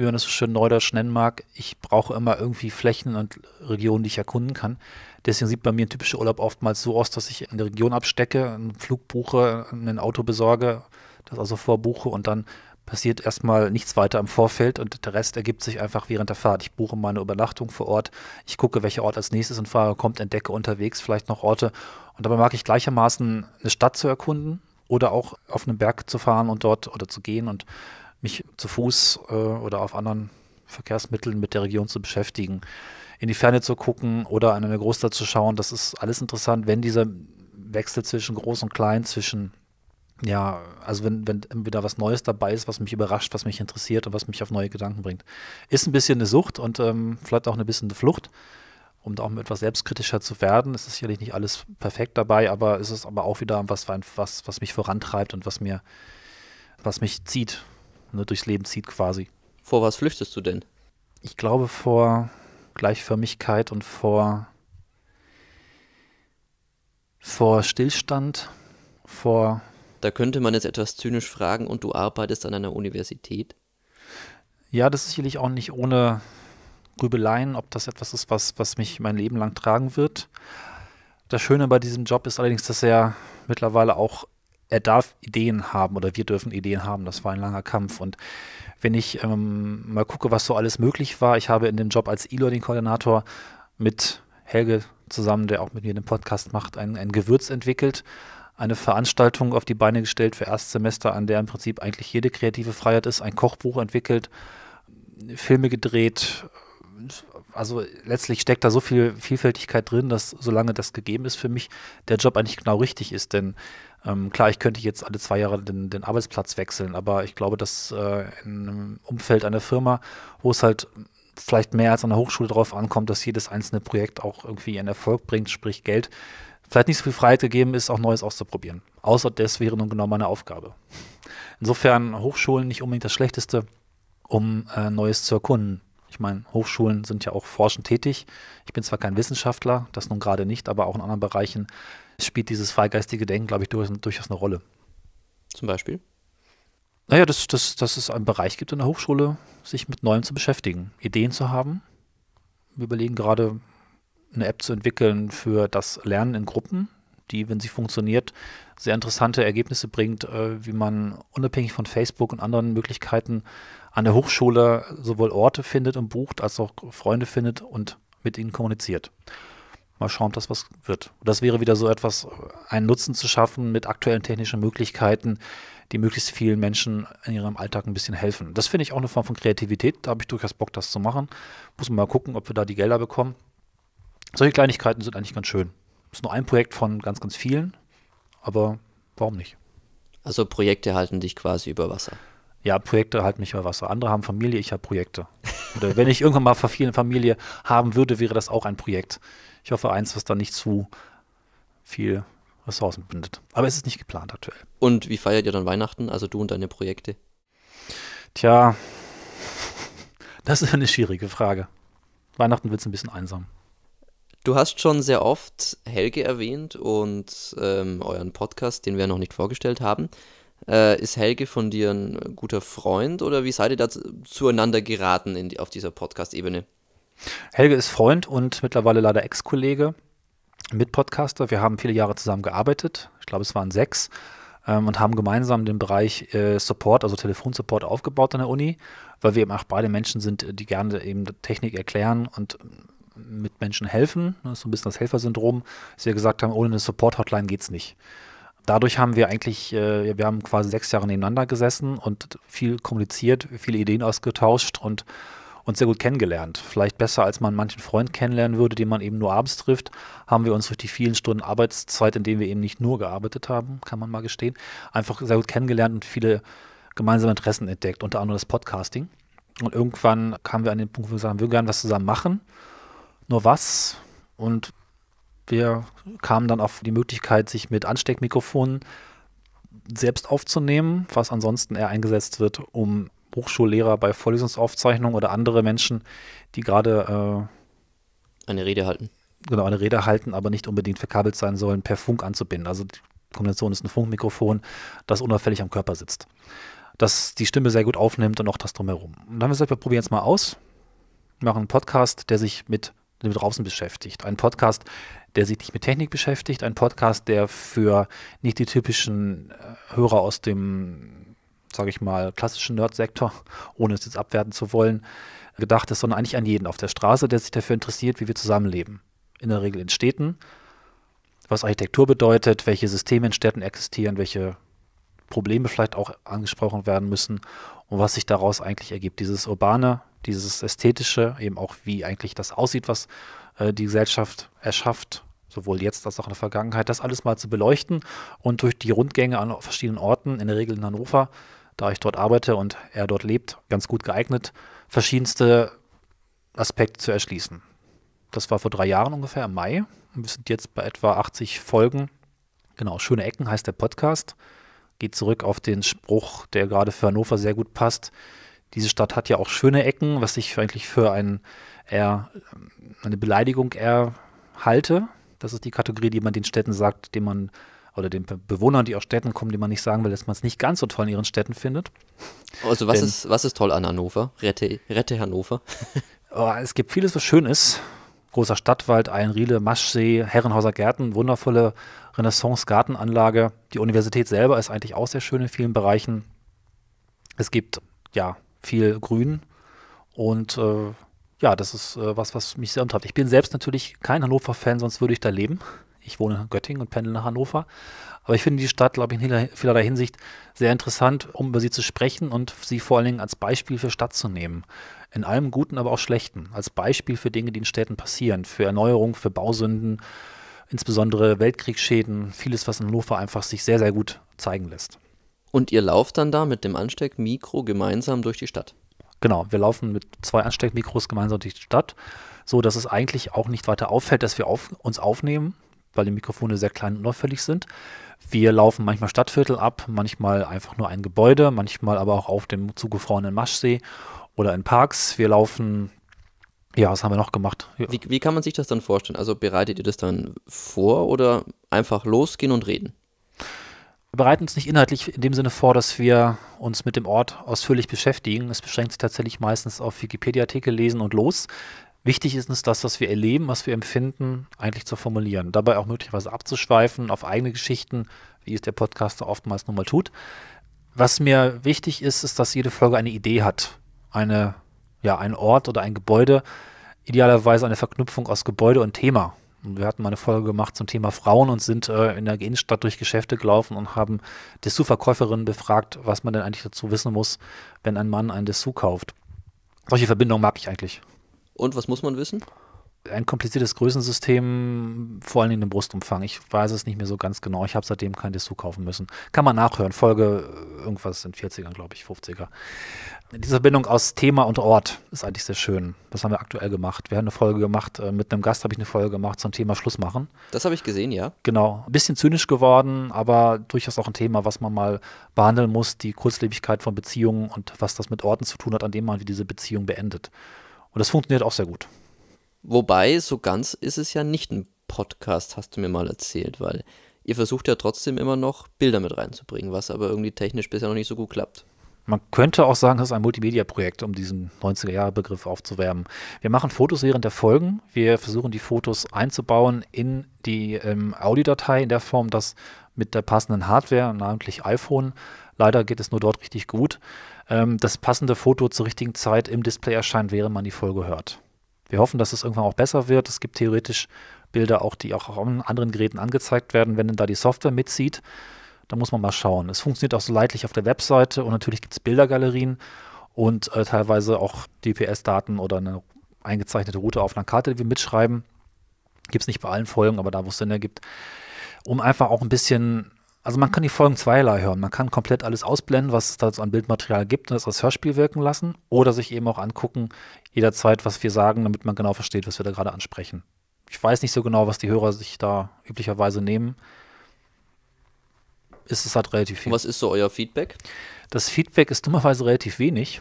wie man das so schön neudeutsch nennen mag, ich brauche immer irgendwie Flächen und Regionen, die ich erkunden kann. Deswegen sieht bei mir ein typischer Urlaub oftmals so aus, dass ich eine Region abstecke, einen Flug buche, ein Auto besorge, das also vorbuche und dann passiert erstmal nichts weiter im Vorfeld und der Rest ergibt sich einfach während der Fahrt. Ich buche meine Übernachtung vor Ort, ich gucke, welcher Ort als nächstes in Frage kommt, entdecke unterwegs vielleicht noch Orte und dabei mag ich gleichermaßen eine Stadt zu erkunden oder auch auf einen Berg zu fahren und dort oder zu gehen und mich zu Fuß äh, oder auf anderen Verkehrsmitteln mit der Region zu beschäftigen, in die Ferne zu gucken oder an eine Großstadt zu schauen, das ist alles interessant, wenn dieser Wechsel zwischen Groß und Klein, zwischen ja, also wenn, wenn wieder was Neues dabei ist, was mich überrascht, was mich interessiert und was mich auf neue Gedanken bringt. Ist ein bisschen eine Sucht und ähm, vielleicht auch ein bisschen eine Flucht, um da auch etwas selbstkritischer zu werden. Es ist sicherlich nicht alles perfekt dabei, aber es ist aber auch wieder was, was, was mich vorantreibt und was mir, was mich zieht, ne, durchs Leben zieht quasi. Vor was flüchtest du denn? Ich glaube vor Gleichförmigkeit und vor, vor Stillstand, vor... Da könnte man jetzt etwas zynisch fragen, und du arbeitest an einer Universität? Ja, das ist sicherlich auch nicht ohne Grübeleien, ob das etwas ist, was, was mich mein Leben lang tragen wird. Das Schöne bei diesem Job ist allerdings, dass er mittlerweile auch er darf Ideen haben oder wir dürfen Ideen haben. Das war ein langer Kampf. Und wenn ich ähm, mal gucke, was so alles möglich war, ich habe in dem Job als E-Learning-Koordinator mit Helge zusammen, der auch mit mir den Podcast macht, ein, ein Gewürz entwickelt, eine Veranstaltung auf die Beine gestellt für Erstsemester, an der im Prinzip eigentlich jede kreative Freiheit ist, ein Kochbuch entwickelt, Filme gedreht. Also letztlich steckt da so viel Vielfältigkeit drin, dass solange das gegeben ist für mich, der Job eigentlich genau richtig ist. Denn ähm, klar, ich könnte jetzt alle zwei Jahre den, den Arbeitsplatz wechseln, aber ich glaube, dass äh, in einem Umfeld einer Firma, wo es halt vielleicht mehr als an der Hochschule darauf ankommt, dass jedes einzelne Projekt auch irgendwie einen Erfolg bringt, sprich Geld, vielleicht nicht so viel Freiheit gegeben ist, auch Neues auszuprobieren. Außer das wäre nun genau meine Aufgabe. Insofern Hochschulen nicht unbedingt das Schlechteste, um äh, Neues zu erkunden. Ich meine, Hochschulen sind ja auch forschend tätig. Ich bin zwar kein Wissenschaftler, das nun gerade nicht, aber auch in anderen Bereichen spielt dieses freigeistige Denken, glaube ich, durchaus, eine Rolle. Zum Beispiel? Naja, dass, dass, dass es einen Bereich gibt in der Hochschule, sich mit Neuem zu beschäftigen, Ideen zu haben. Wir überlegen gerade, eine App zu entwickeln für das Lernen in Gruppen, die, wenn sie funktioniert, sehr interessante Ergebnisse bringt, äh, wie man unabhängig von Facebook und anderen Möglichkeiten an der Hochschule sowohl Orte findet und bucht, als auch Freunde findet und mit ihnen kommuniziert mal schauen, ob das was wird. Und das wäre wieder so etwas, einen Nutzen zu schaffen mit aktuellen technischen Möglichkeiten, die möglichst vielen Menschen in ihrem Alltag ein bisschen helfen. Das finde ich auch eine Form von Kreativität. Da habe ich durchaus Bock, das zu machen. Muss man mal gucken, ob wir da die Gelder bekommen. Solche Kleinigkeiten sind eigentlich ganz schön. Ist nur ein Projekt von ganz, ganz vielen, aber warum nicht? Also Projekte halten dich quasi über Wasser. Ja, Projekte halten mich über Wasser. Andere haben Familie, ich habe Projekte. Oder wenn ich irgendwann mal Familie haben würde, wäre das auch ein Projekt. Ich hoffe, eins, was da nicht zu viel Ressourcen bindet. Aber es ist nicht geplant aktuell. Und wie feiert ihr dann Weihnachten, also du und deine Projekte? Tja, das ist eine schwierige Frage. Weihnachten wird es ein bisschen einsam. Du hast schon sehr oft Helge erwähnt und ähm, euren Podcast, den wir noch nicht vorgestellt haben. Äh, ist Helge von dir ein guter Freund oder wie seid ihr da zueinander geraten in, auf dieser Podcast-Ebene? Helge ist Freund und mittlerweile leider Ex-Kollege, Mitpodcaster. Wir haben viele Jahre zusammen gearbeitet. Ich glaube, es waren sechs. Ähm, und haben gemeinsam den Bereich äh, Support, also Telefonsupport, aufgebaut an der Uni, weil wir eben auch beide Menschen sind, die gerne eben Technik erklären und mit Menschen helfen. Das ist so ein bisschen das Helfersyndrom, dass wir gesagt haben, ohne eine Support-Hotline geht es nicht. Dadurch haben wir eigentlich, äh, wir haben quasi sechs Jahre nebeneinander gesessen und viel kommuniziert, viele Ideen ausgetauscht und uns sehr gut kennengelernt. Vielleicht besser, als man manchen Freund kennenlernen würde, den man eben nur abends trifft, haben wir uns durch die vielen Stunden Arbeitszeit, in denen wir eben nicht nur gearbeitet haben, kann man mal gestehen, einfach sehr gut kennengelernt und viele gemeinsame Interessen entdeckt, unter anderem das Podcasting. Und irgendwann kamen wir an den Punkt, wo wir sagen, wir würden gerne was zusammen machen. Nur was? Und wir kamen dann auf die Möglichkeit, sich mit Ansteckmikrofonen selbst aufzunehmen, was ansonsten eher eingesetzt wird, um Hochschullehrer bei Vorlesungsaufzeichnungen oder andere Menschen, die gerade äh, eine Rede halten. Genau, eine Rede halten, aber nicht unbedingt verkabelt sein sollen, per Funk anzubinden. Also die Kombination ist ein Funkmikrofon, das unauffällig am Körper sitzt. Dass die Stimme sehr gut aufnimmt und auch das drumherum. Und dann haben wir gesagt, wir probieren es mal aus. Wir machen einen Podcast, der sich mit dem draußen beschäftigt. Ein Podcast, der sich nicht mit Technik beschäftigt. Ein Podcast, der für nicht die typischen äh, Hörer aus dem sage ich mal, klassischen Nerd-Sektor, ohne es jetzt abwerten zu wollen, gedacht ist, sondern eigentlich an jeden auf der Straße, der sich dafür interessiert, wie wir zusammenleben. In der Regel in Städten, was Architektur bedeutet, welche Systeme in Städten existieren, welche Probleme vielleicht auch angesprochen werden müssen und was sich daraus eigentlich ergibt. Dieses urbane, dieses ästhetische, eben auch wie eigentlich das aussieht, was äh, die Gesellschaft erschafft, sowohl jetzt als auch in der Vergangenheit, das alles mal zu beleuchten und durch die Rundgänge an verschiedenen Orten, in der Regel in Hannover, da ich dort arbeite und er dort lebt, ganz gut geeignet, verschiedenste Aspekte zu erschließen. Das war vor drei Jahren ungefähr, im Mai. Wir sind jetzt bei etwa 80 Folgen. Genau, Schöne Ecken heißt der Podcast. Geht zurück auf den Spruch, der gerade für Hannover sehr gut passt. Diese Stadt hat ja auch schöne Ecken, was ich eigentlich für ein eher, ähm, eine Beleidigung eher halte. Das ist die Kategorie, die man den Städten sagt, denen man oder den Bewohnern, die aus Städten kommen, die man nicht sagen will, dass man es nicht ganz so toll in ihren Städten findet. Also was, Denn, ist, was ist toll an Hannover? Rette, rette Hannover. *laughs* oh, es gibt vieles, was schön ist. Großer Stadtwald, Einriele, Maschsee, Herrenhauser Gärten, wundervolle Renaissance-Gartenanlage. Die Universität selber ist eigentlich auch sehr schön in vielen Bereichen. Es gibt ja viel Grün und äh, ja, das ist äh, was, was mich sehr umtreibt. Ich bin selbst natürlich kein Hannover-Fan, sonst würde ich da leben. Ich wohne in Göttingen und pendel nach Hannover. Aber ich finde die Stadt, glaube ich, in vielerlei Hinsicht sehr interessant, um über sie zu sprechen und sie vor allen Dingen als Beispiel für Stadt zu nehmen. In allem Guten, aber auch Schlechten. Als Beispiel für Dinge, die in Städten passieren. Für Erneuerung, für Bausünden, insbesondere Weltkriegsschäden. Vieles, was in Hannover einfach sich sehr, sehr gut zeigen lässt. Und ihr lauft dann da mit dem Ansteckmikro gemeinsam durch die Stadt? Genau, wir laufen mit zwei Ansteckmikros gemeinsam durch die Stadt, so dass es eigentlich auch nicht weiter auffällt, dass wir auf, uns aufnehmen, weil die Mikrofone sehr klein und auffällig sind. Wir laufen manchmal Stadtviertel ab, manchmal einfach nur ein Gebäude, manchmal aber auch auf dem zugefrorenen Maschsee oder in Parks. Wir laufen ja, was haben wir noch gemacht? Ja. Wie, wie, kann man sich das dann vorstellen? Also bereitet ihr das dann vor oder einfach losgehen und reden? Wir bereiten uns nicht inhaltlich in dem Sinne vor, dass wir uns mit dem Ort ausführlich beschäftigen. Es beschränkt sich tatsächlich meistens auf Wikipedia-Artikel lesen und los. Wichtig ist uns das, was wir erleben, was wir empfinden, eigentlich zu formulieren. Dabei auch möglicherweise abzuschweifen auf eigene Geschichten, wie es der Podcaster oftmals nun mal tut. Was mir wichtig ist, ist, dass jede Folge eine Idee hat. Eine, ja, ein Ort oder ein Gebäude. Idealerweise eine Verknüpfung aus Gebäude und Thema. wir hatten mal eine Folge gemacht zum Thema Frauen und sind äh, in der Innenstadt durch Geschäfte gelaufen und haben Dessous-Verkäuferinnen befragt, was man denn eigentlich dazu wissen muss, wenn ein Mann ein Dessous kauft. Solche Verbindungen mag ich eigentlich. Und was muss man wissen? Ein kompliziertes Größensystem, vor allem in dem Brustumfang. Ich weiß es nicht mehr so ganz genau. Ich habe seitdem kein Dessous kaufen müssen. Kann man nachhören. Folge äh, irgendwas in 40ern, glaube ich, 50er. Diese Verbindung aus Thema und Ort ist eigentlich sehr schön. Das haben wir aktuell gemacht. Wir haben eine Folge gemacht, äh, mit einem Gast habe ich eine Folge gemacht zum Thema Schluss machen. Das habe ich gesehen, ja. Genau. Ein bisschen zynisch geworden, aber durchaus auch ein Thema, was man mal behandeln muss, die Kurzlebigkeit von Beziehungen und was das mit Orten zu tun hat, an denen man diese Beziehung beendet. Und das funktioniert auch sehr gut. Wobei, so ganz ist es ja nicht ein Podcast, hast du mir mal erzählt, weil ihr versucht ja trotzdem immer noch Bilder mit reinzubringen, was aber irgendwie technisch bisher noch nicht so gut klappt. Man könnte auch sagen, das ist ein Multimedia-Projekt, um diesen 90er-Jahre-Begriff aufzuwärmen. Wir machen Fotos während der Folgen. Wir versuchen, die Fotos einzubauen in die ähm, Audiodatei in der Form, dass mit der passenden Hardware, namentlich iPhone. Leider geht es nur dort richtig gut. Ähm, das passende Foto zur richtigen Zeit im Display erscheint, während man die Folge hört. Wir hoffen, dass es irgendwann auch besser wird. Es gibt theoretisch Bilder auch, die auch auf anderen Geräten angezeigt werden, wenn denn da die Software mitzieht. Da muss man mal schauen. Es funktioniert auch so leidlich auf der Webseite und natürlich gibt es Bildergalerien und äh, teilweise auch GPS-Daten oder eine eingezeichnete Route auf einer Karte, die wir mitschreiben. Gibt es nicht bei allen Folgen, aber da, wo es Sinn ergibt um einfach auch ein bisschen, also man kann die Folgen zweierlei hören. Man kann komplett alles ausblenden, was es da so an Bildmaterial gibt und das als Hörspiel wirken lassen oder sich eben auch angucken, jederzeit, was wir sagen, damit man genau versteht, was wir da gerade ansprechen. Ich weiß nicht so genau, was die Hörer sich da üblicherweise nehmen. Ist es halt relativ viel. Was ist so euer Feedback? Das Feedback ist dummerweise relativ wenig.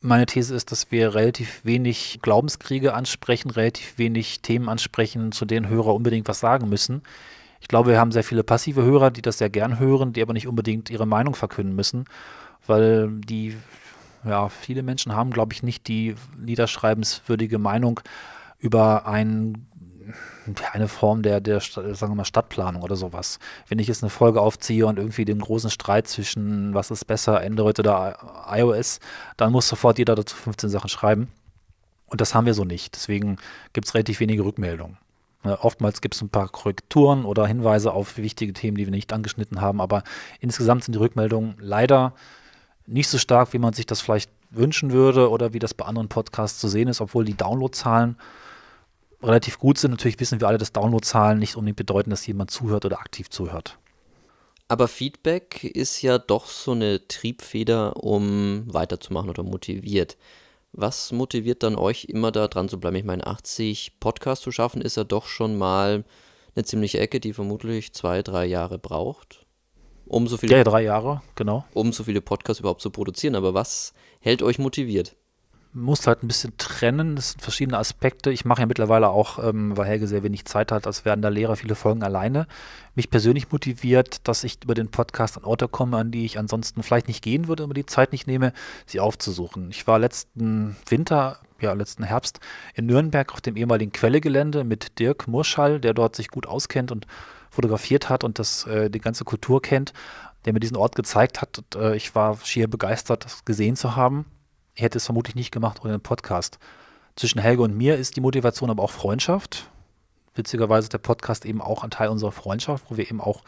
Meine These ist, dass wir relativ wenig Glaubenskriege ansprechen, relativ wenig Themen ansprechen, zu denen Hörer unbedingt was sagen müssen. Ich glaube, wir haben sehr viele passive Hörer, die das sehr gern hören, die aber nicht unbedingt ihre Meinung verkünden müssen, weil die, ja, viele Menschen haben, glaube ich, nicht die niederschreibenswürdige Meinung über ein, eine Form der, der, sagen wir mal, Stadtplanung oder sowas. Wenn ich jetzt eine Folge aufziehe und irgendwie den großen Streit zwischen, was ist besser, Android oder iOS, dann muss sofort jeder dazu 15 Sachen schreiben. Und das haben wir so nicht. Deswegen gibt es relativ wenige Rückmeldungen. Ne, oftmals gibt es ein paar Korrekturen oder Hinweise auf wichtige Themen, die wir nicht angeschnitten haben, aber insgesamt sind die Rückmeldungen leider nicht so stark, wie man sich das vielleicht wünschen würde oder wie das bei anderen Podcasts zu sehen ist, obwohl die Downloadzahlen relativ gut sind. Natürlich wissen wir alle, dass Downloadzahlen nicht unbedingt bedeuten, dass jemand zuhört oder aktiv zuhört. Aber Feedback ist ja doch so eine Triebfeder, um weiterzumachen oder motiviert. Was motiviert dann euch immer da dran zu bleiben? Ich meine, 80 Podcasts zu schaffen, ist ja doch schon mal eine ziemliche Ecke, die vermutlich zwei, drei Jahre braucht, um so viele, ja, drei Jahre, genau. um so viele Podcasts überhaupt zu produzieren. Aber was hält euch motiviert? musst halt ein bisschen trennen. Das sind verschiedene Aspekte. Ich mache ja mittlerweile auch, ähm, weil Helge sehr wenig Zeit hat, als werdender Lehrer viele Folgen alleine. Mich persönlich motiviert, dass ich über den Podcast an Orte komme, an die ich ansonsten vielleicht nicht gehen würde, aber die Zeit nicht nehme, sie aufzusuchen. Ich war letzten Winter ja, letzten Herbst in Nürnberg auf dem ehemaligen Quellegelände mit Dirk Murschall, der dort sich gut auskennt und fotografiert hat und das, äh, die ganze Kultur kennt, der mir diesen Ort gezeigt hat. Und, äh, ich war schier begeistert, das gesehen zu haben hätte es vermutlich nicht gemacht ohne den Podcast. Zwischen Helge und mir ist die Motivation aber auch Freundschaft. Witzigerweise ist der Podcast eben auch ein Teil unserer Freundschaft, wo wir eben auch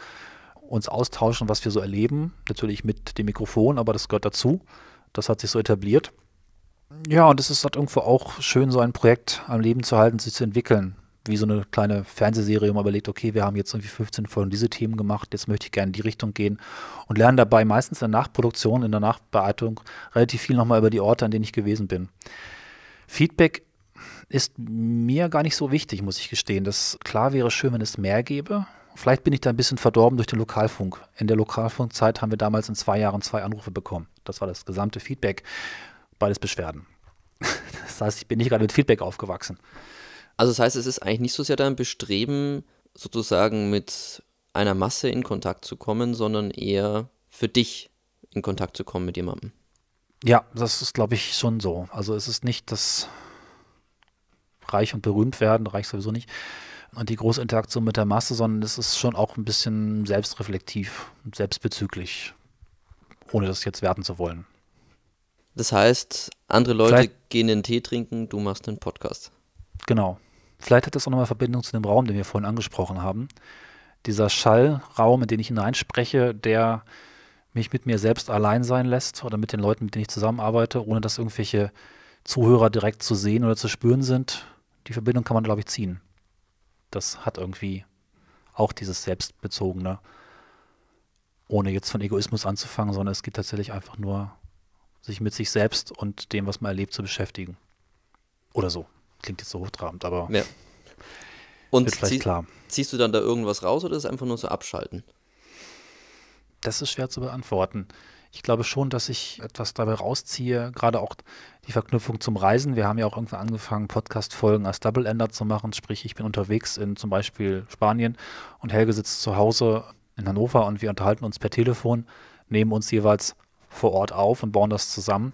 uns austauschen, was wir so erleben. Natürlich mit dem Mikrofon, aber das gehört dazu. Das hat sich so etabliert. Ja, und es ist halt irgendwo auch schön, so ein Projekt am Leben zu halten, sich zu entwickeln wie so eine kleine Fernsehserie mal überlegt, okay, wir haben jetzt irgendwie 15 Folgen diese Themen gemacht, jetzt möchte ich gerne in die Richtung gehen und lerne dabei meistens in der Nachproduktion, in der Nachbearbeitung relativ viel nochmal über die Orte, an denen ich gewesen bin. Feedback ist mir gar nicht so wichtig, muss ich gestehen. Das klar wäre schön, wenn es mehr gäbe. Vielleicht bin ich da ein bisschen verdorben durch den Lokalfunk. In der Lokalfunkzeit haben wir damals in zwei Jahren zwei Anrufe bekommen. Das war das gesamte Feedback. Beides Beschwerden. *laughs* Das heißt, ich bin nicht gerade mit Feedback aufgewachsen. Also das heißt, es ist eigentlich nicht so sehr dein Bestreben, sozusagen mit einer Masse in Kontakt zu kommen, sondern eher für dich in Kontakt zu kommen mit jemandem. Ja, das ist, glaube ich, schon so. Also es ist nicht das Reich und berühmt werden, reich sowieso nicht, und die große Interaktion mit der Masse, sondern es ist schon auch ein bisschen selbstreflektiv und selbstbezüglich, ohne das jetzt werten zu wollen. Das heißt, andere Leute Vielleicht. gehen den Tee trinken, du machst einen Podcast. Genau. Vielleicht hat das auch nochmal Verbindung zu dem Raum, den wir vorhin angesprochen haben. Dieser Schallraum, in den ich hineinspreche, der mich mit mir selbst allein sein lässt oder mit den Leuten, mit denen ich zusammenarbeite, ohne dass irgendwelche Zuhörer direkt zu sehen oder zu spüren sind. Die Verbindung kann man, glaube ich, ziehen. Das hat irgendwie auch dieses Selbstbezogene, ohne jetzt von Egoismus anzufangen, sondern es geht tatsächlich einfach nur, sich mit sich selbst und dem, was man erlebt, zu beschäftigen. Oder so. Klingt jetzt so hochtrabend, aber. Ja. Und ist vielleicht zieh, klar. ziehst du dann da irgendwas raus oder ist es einfach nur so abschalten? Das ist schwer zu beantworten. Ich glaube schon, dass ich etwas dabei rausziehe, gerade auch die Verknüpfung zum Reisen. Wir haben ja auch irgendwann angefangen, Podcast-Folgen als Double-Ender zu machen. Sprich, ich bin unterwegs in zum Beispiel Spanien und Helge sitzt zu Hause in Hannover und wir unterhalten uns per Telefon, nehmen uns jeweils vor Ort auf und bauen das zusammen.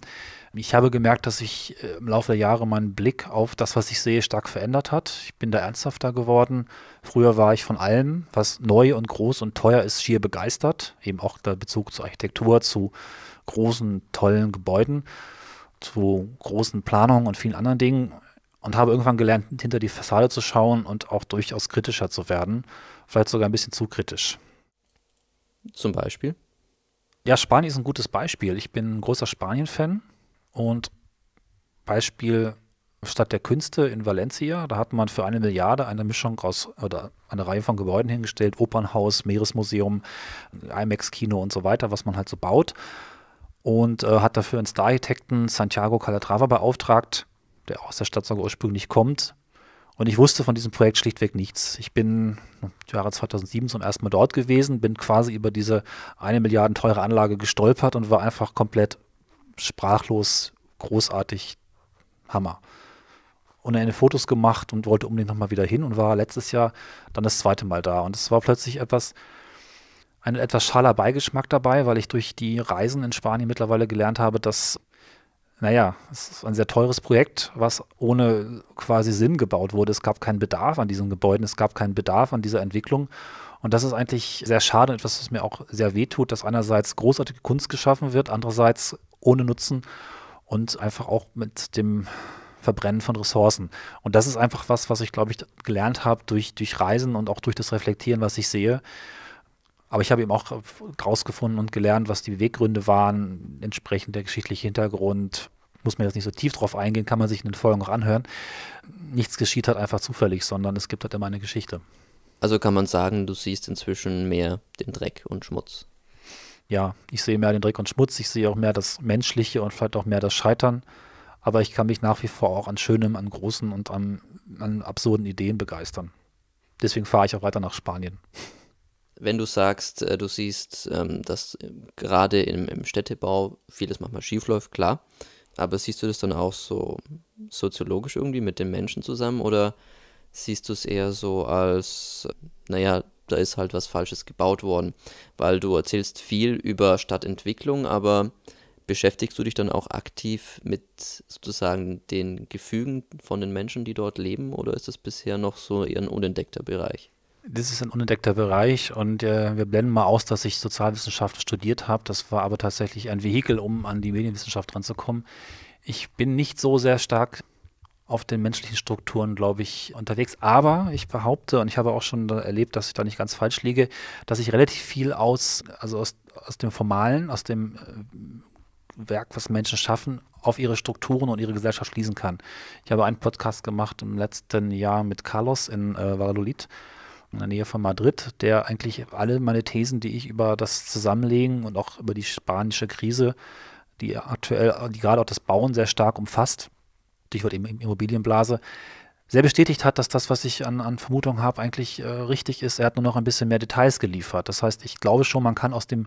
Ich habe gemerkt, dass sich äh, im Laufe der Jahre mein Blick auf das, was ich sehe, stark verändert hat. Ich bin da ernsthafter geworden. Früher war ich von allem, was neu und groß und teuer ist, schier begeistert. Eben auch der Bezug zur Architektur, zu großen, tollen Gebäuden, zu großen Planungen und vielen anderen Dingen. Und habe irgendwann gelernt, hinter die Fassade zu schauen und auch durchaus kritischer zu werden. Vielleicht sogar ein bisschen zu kritisch. Zum Beispiel? Ja, Spanien ist ein gutes Beispiel. Ich bin ein großer Spanien-Fan und Beispiel Stadt der Künste in Valencia, da hat man für eine Milliarde eine Mischung aus oder eine Reihe von Gebäuden hingestellt, Opernhaus, Meeresmuseum, IMAX-Kino und so weiter, was man halt so baut. Und äh, hat dafür einen Star-Architekten Santiago Calatrava beauftragt, der aus der Stadt sogar ursprünglich kommt, und ich wusste von diesem Projekt schlichtweg nichts. Ich bin im Jahre 2007 zum ersten Mal dort gewesen, bin quasi über diese eine Milliarde teure Anlage gestolpert und war einfach komplett sprachlos, großartig, Hammer. Und dann Fotos gemacht und wollte unbedingt nochmal wieder hin und war letztes Jahr dann das zweite Mal da. Und es war plötzlich etwas, ein etwas schaler Beigeschmack dabei, weil ich durch die Reisen in Spanien mittlerweile gelernt habe, dass naja, es ist ein sehr teures Projekt, was ohne quasi Sinn gebaut wurde. Es gab keinen Bedarf an diesen Gebäuden, es gab keinen Bedarf an dieser Entwicklung. Und das ist eigentlich sehr schade, etwas, was mir auch sehr wehtut, dass einerseits großartige Kunst geschaffen wird, andererseits ohne Nutzen und einfach auch mit dem Verbrennen von Ressourcen. Und das ist einfach was, was ich, glaube ich, gelernt habe durch, durch Reisen und auch durch das Reflektieren, was ich sehe. Aber ich habe eben auch rausgefunden und gelernt, was die Beweggründe waren, entsprechend der geschichtliche Hintergrund. Muss man jetzt nicht so tief drauf eingehen, kann man sich in den Folgen auch anhören. Nichts geschieht halt einfach zufällig, sondern es gibt halt immer eine Geschichte. Also kann man sagen, du siehst inzwischen mehr den Dreck und Schmutz. Ja, ich sehe mehr den Dreck und Schmutz, ich sehe auch mehr das Menschliche und vielleicht auch mehr das Scheitern. Aber ich kann mich nach wie vor auch an Schönem, an Großen und an, an absurden Ideen begeistern. Deswegen fahre ich auch weiter nach Spanien wenn du sagst, äh, du siehst, ähm, dass äh, gerade im, im Städtebau vieles manchmal schief läuft, klar. Aber siehst du das dann auch so soziologisch irgendwie mit den Menschen zusammen oder siehst du es eher so als, naja, da ist halt was Falsches gebaut worden? Weil du erzählst viel über Stadtentwicklung, aber beschäftigst du dich dann auch aktiv mit sozusagen den Gefügen von den Menschen, die dort leben oder ist das bisher noch so eher ein unentdeckter Bereich? das ist ein unentdeckter Bereich und äh, wir blenden mal aus, dass ich Sozialwissenschaft studiert habe. Das war aber tatsächlich ein Vehikel, um an die Medienwissenschaft ranzukommen. Ich bin nicht so sehr stark auf den menschlichen Strukturen, glaube ich, unterwegs. Aber ich behaupte, und ich habe auch schon erlebt, dass ich da nicht ganz falsch liege, dass ich relativ viel aus, also aus, aus dem Formalen, aus dem äh, Werk, was Menschen schaffen, auf ihre Strukturen und ihre Gesellschaft schließen kann. Ich habe einen Podcast gemacht im letzten Jahr mit Carlos in äh, Valladolid in der Nähe von Madrid, der eigentlich alle meine Thesen, die ich über das Zusammenlegen und auch über die spanische Krise, die aktuell, die gerade auch das Bauen sehr stark umfasst, Stichwort Immobilienblase, sehr bestätigt hat, dass das, was ich an, an Vermutung habe, eigentlich äh, richtig ist. Er hat nur noch ein bisschen mehr Details geliefert. Das heißt, ich glaube schon, man kann aus dem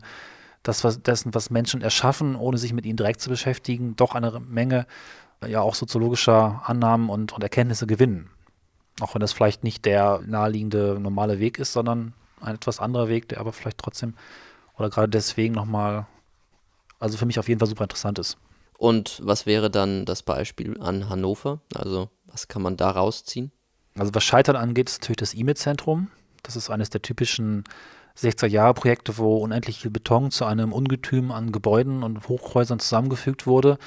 das, was, dessen, was Menschen erschaffen, ohne sich mit ihnen direkt zu beschäftigen, doch eine Menge ja auch soziologischer Annahmen und, und Erkenntnisse gewinnen. Auch wenn das vielleicht nicht der naheliegende normale Weg ist, sondern ein etwas anderer Weg, der aber vielleicht trotzdem oder gerade deswegen nochmal, also für mich auf jeden Fall super interessant ist. Und was wäre dann das Beispiel an Hannover? Also was kann man da rausziehen? Also was Scheitern angeht, ist natürlich das E-Mail-Zentrum. Das ist eines der typischen 60er-Jahre-Projekte, wo unendlich viel Beton zu einem Ungetüm an Gebäuden und Hochhäusern zusammengefügt wurde.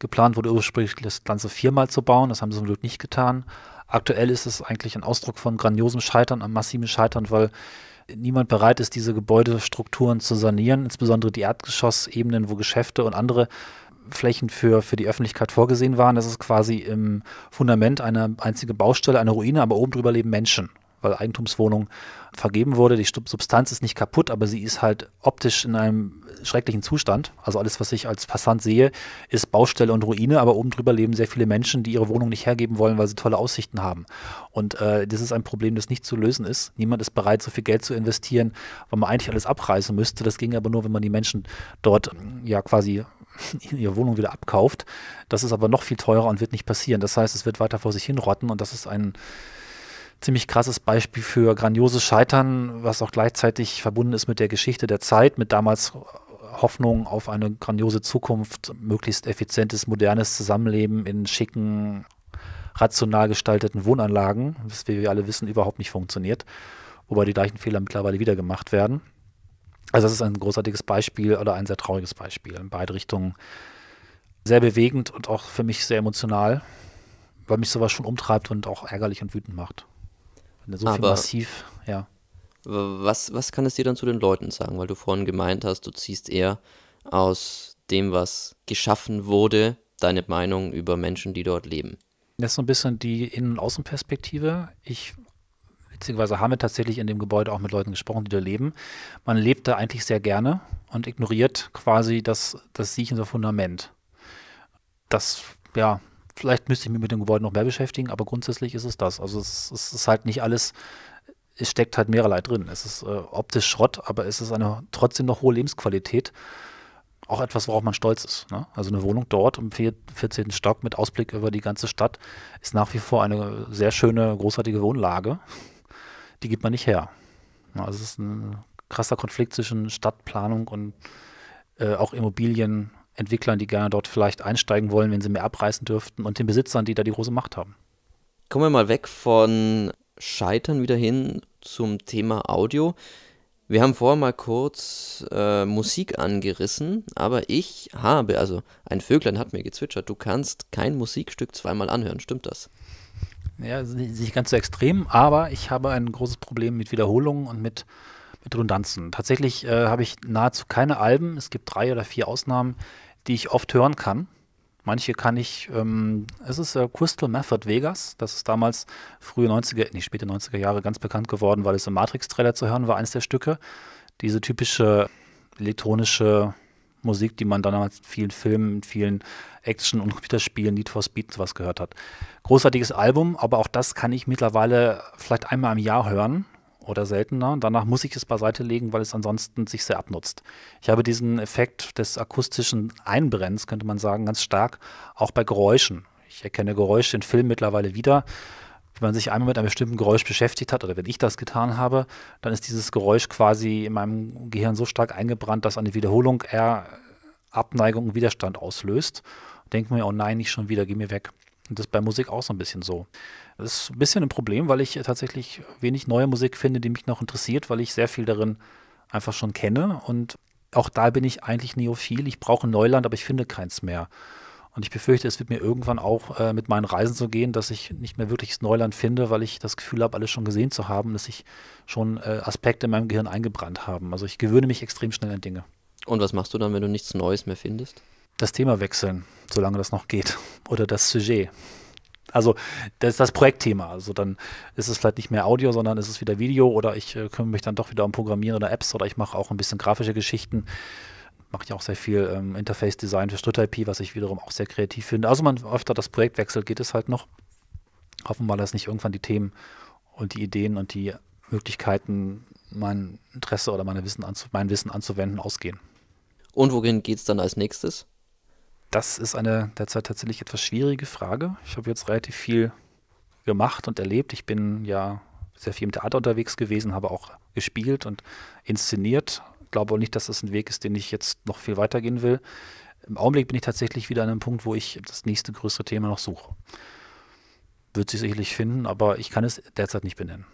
Geplant wurde ursprünglich das ganze viermal zu bauen, das haben sie zum Glück nicht getan aktuell ist es eigentlich ein Ausdruck von grandiosem Scheitern, am massiven Scheitern, weil niemand bereit ist, diese Gebäudestrukturen zu sanieren, insbesondere die Erdgeschossebenen, wo Geschäfte und andere Flächen für, für die Öffentlichkeit vorgesehen waren. Das ist quasi im Fundament eine einzige Baustelle, eine Ruine, aber oben drüber leben Menschen weil Eigentumswohnung vergeben wurde. Die Substanz ist nicht kaputt, aber sie ist halt optisch in einem schrecklichen Zustand. Also alles, was ich als Passant sehe, ist Baustelle und Ruine, aber oben drüber leben sehr viele Menschen, die ihre Wohnung nicht hergeben wollen, weil sie tolle Aussichten haben. Und äh, das ist ein Problem, das nicht zu lösen ist. Niemand ist bereit, so viel Geld zu investieren, weil man eigentlich alles abreißen müsste. Das ging aber nur, wenn man die Menschen dort ja quasi *laughs* ihre Wohnung wieder abkauft. Das ist aber noch viel teurer und wird nicht passieren. Das heißt, es wird weiter vor sich hinrotten und das ist ein ziemlich krasses Beispiel für grandioses Scheitern, was auch gleichzeitig verbunden ist mit der Geschichte der Zeit, mit damals Hoffnung auf eine grandiose Zukunft, möglichst effizientes, modernes Zusammenleben in schicken, rational gestalteten Wohnanlagen, was wir alle wissen, überhaupt nicht funktioniert, wobei die gleichen Fehler mittlerweile wieder gemacht werden. Also das ist ein großartiges Beispiel oder ein sehr trauriges Beispiel in beide Richtungen. Sehr bewegend und auch für mich sehr emotional, weil mich sowas schon umtreibt und auch ärgerlich und wütend macht. Wenn so Aber viel massiv, ja. Was, was kann es dir dann zu den Leuten sagen? Weil du vorhin gemeint hast, du ziehst eher aus dem, was geschaffen wurde, deine Meinung über Menschen, die dort leben. Das ist so ein bisschen die Innen- und Außenperspektive. Ich witzigerweise haben wir tatsächlich in dem Gebäude auch mit Leuten gesprochen, die da leben. Man lebt da eigentlich sehr gerne und ignoriert quasi das, das siechende Fundament. Das, ja, vielleicht müsste ich mich mit dem Gebäude noch mehr beschäftigen, aber grundsätzlich ist es das. Also es, es ist halt nicht alles es steckt halt mehrerlei drin. Es ist äh, optisch Schrott, aber es ist eine trotzdem noch hohe Lebensqualität. Auch etwas, worauf man stolz ist. Ne? Also eine Wohnung dort im 14. Stock mit Ausblick über die ganze Stadt ist nach wie vor eine sehr schöne, großartige Wohnlage. Die gibt man nicht her. Also es ist ein krasser Konflikt zwischen Stadtplanung und äh, auch Immobilienentwicklern, die gerne dort vielleicht einsteigen wollen, wenn sie mehr abreißen dürften, und den Besitzern, die da die große Macht haben. Kommen wir mal weg von Scheitern wieder hin zum Thema Audio. Wir haben vorher mal kurz äh, Musik angerissen, aber ich habe, also ein Vöglein hat mir gezwitschert, du kannst kein Musikstück zweimal anhören, stimmt das? Ja, nicht ganz so extrem, aber ich habe ein großes Problem mit Wiederholungen und mit, mit Redundanzen. Tatsächlich äh, habe ich nahezu keine Alben, es gibt drei oder vier Ausnahmen, die ich oft hören kann Manche kann ich, ähm, es ist äh, Crystal Method Vegas, das ist damals frühe 90er, nicht späte 90er Jahre ganz bekannt geworden, weil es im Matrix-Trailer zu hören war, eines der Stücke. Diese typische elektronische Musik, die man damals in vielen Filmen, in vielen Action- und Computerspielen, Need for Speed und sowas gehört hat. Großartiges Album, aber auch das kann ich mittlerweile vielleicht einmal im Jahr hören oder seltener. Danach muss ich es beiseite legen, weil es ansonsten sich sehr abnutzt. Ich habe diesen Effekt des akustischen Einbrennens, könnte man sagen, ganz stark auch bei Geräuschen. Ich erkenne Geräusche in Filmen mittlerweile wieder. Wenn man sich einmal mit einem bestimmten Geräusch beschäftigt hat oder wenn ich das getan habe, dann ist dieses Geräusch quasi in meinem Gehirn so stark eingebrannt, dass eine Wiederholung eher Abneigung und Widerstand auslöst. Denke mir, oh nein, nicht schon wieder, geh mir weg. Und das ist bei Musik auch so ein bisschen so. Das ist ein bisschen ein Problem, weil ich tatsächlich wenig neue Musik finde, die mich noch interessiert, weil ich sehr viel darin einfach schon kenne. Und auch da bin ich eigentlich neophil. Ich brauche Neuland, aber ich finde keins mehr. Und ich befürchte, es wird mir irgendwann auch äh, mit meinen Reisen so gehen, dass ich nicht mehr wirkliches Neuland finde, weil ich das Gefühl habe, alles schon gesehen zu haben, dass ich schon äh, Aspekte in meinem Gehirn eingebrannt haben. Also ich gewöhne mich extrem schnell an Dinge. Und was machst du dann, wenn du nichts Neues mehr findest? Das Thema wechseln, solange das noch geht. *laughs* Oder das Sujet. Also das ist das Projektthema. Also dann ist es vielleicht nicht mehr Audio, sondern ist es wieder Video oder ich äh, kümmere mich dann doch wieder um Programmieren oder Apps oder ich mache auch ein bisschen grafische Geschichten. Mache ich auch sehr viel ähm, Interface-Design für Strutt-IP, was ich wiederum auch sehr kreativ finde. Also man öfter das Projekt wechselt, geht es halt noch. Hoffen wir mal, dass nicht irgendwann die Themen und die Ideen und die Möglichkeiten, mein Interesse oder meine Wissen mein Wissen anzuwenden, ausgehen. Und wohin geht es dann als nächstes? das ist eine derzeit tatsächlich etwas schwierige Frage. Ich habe jetzt relativ viel gemacht und erlebt. Ich bin ja sehr viel im Theater unterwegs gewesen, habe auch gespielt und inszeniert. Glaube auch nicht, dass das ein Weg ist, den ich jetzt noch viel weitergehen will. Im Augenblick bin ich tatsächlich wieder an einem Punkt, wo ich das nächste größere Thema noch suche. Wird sich sicherlich finden, aber ich kann es derzeit nicht benennen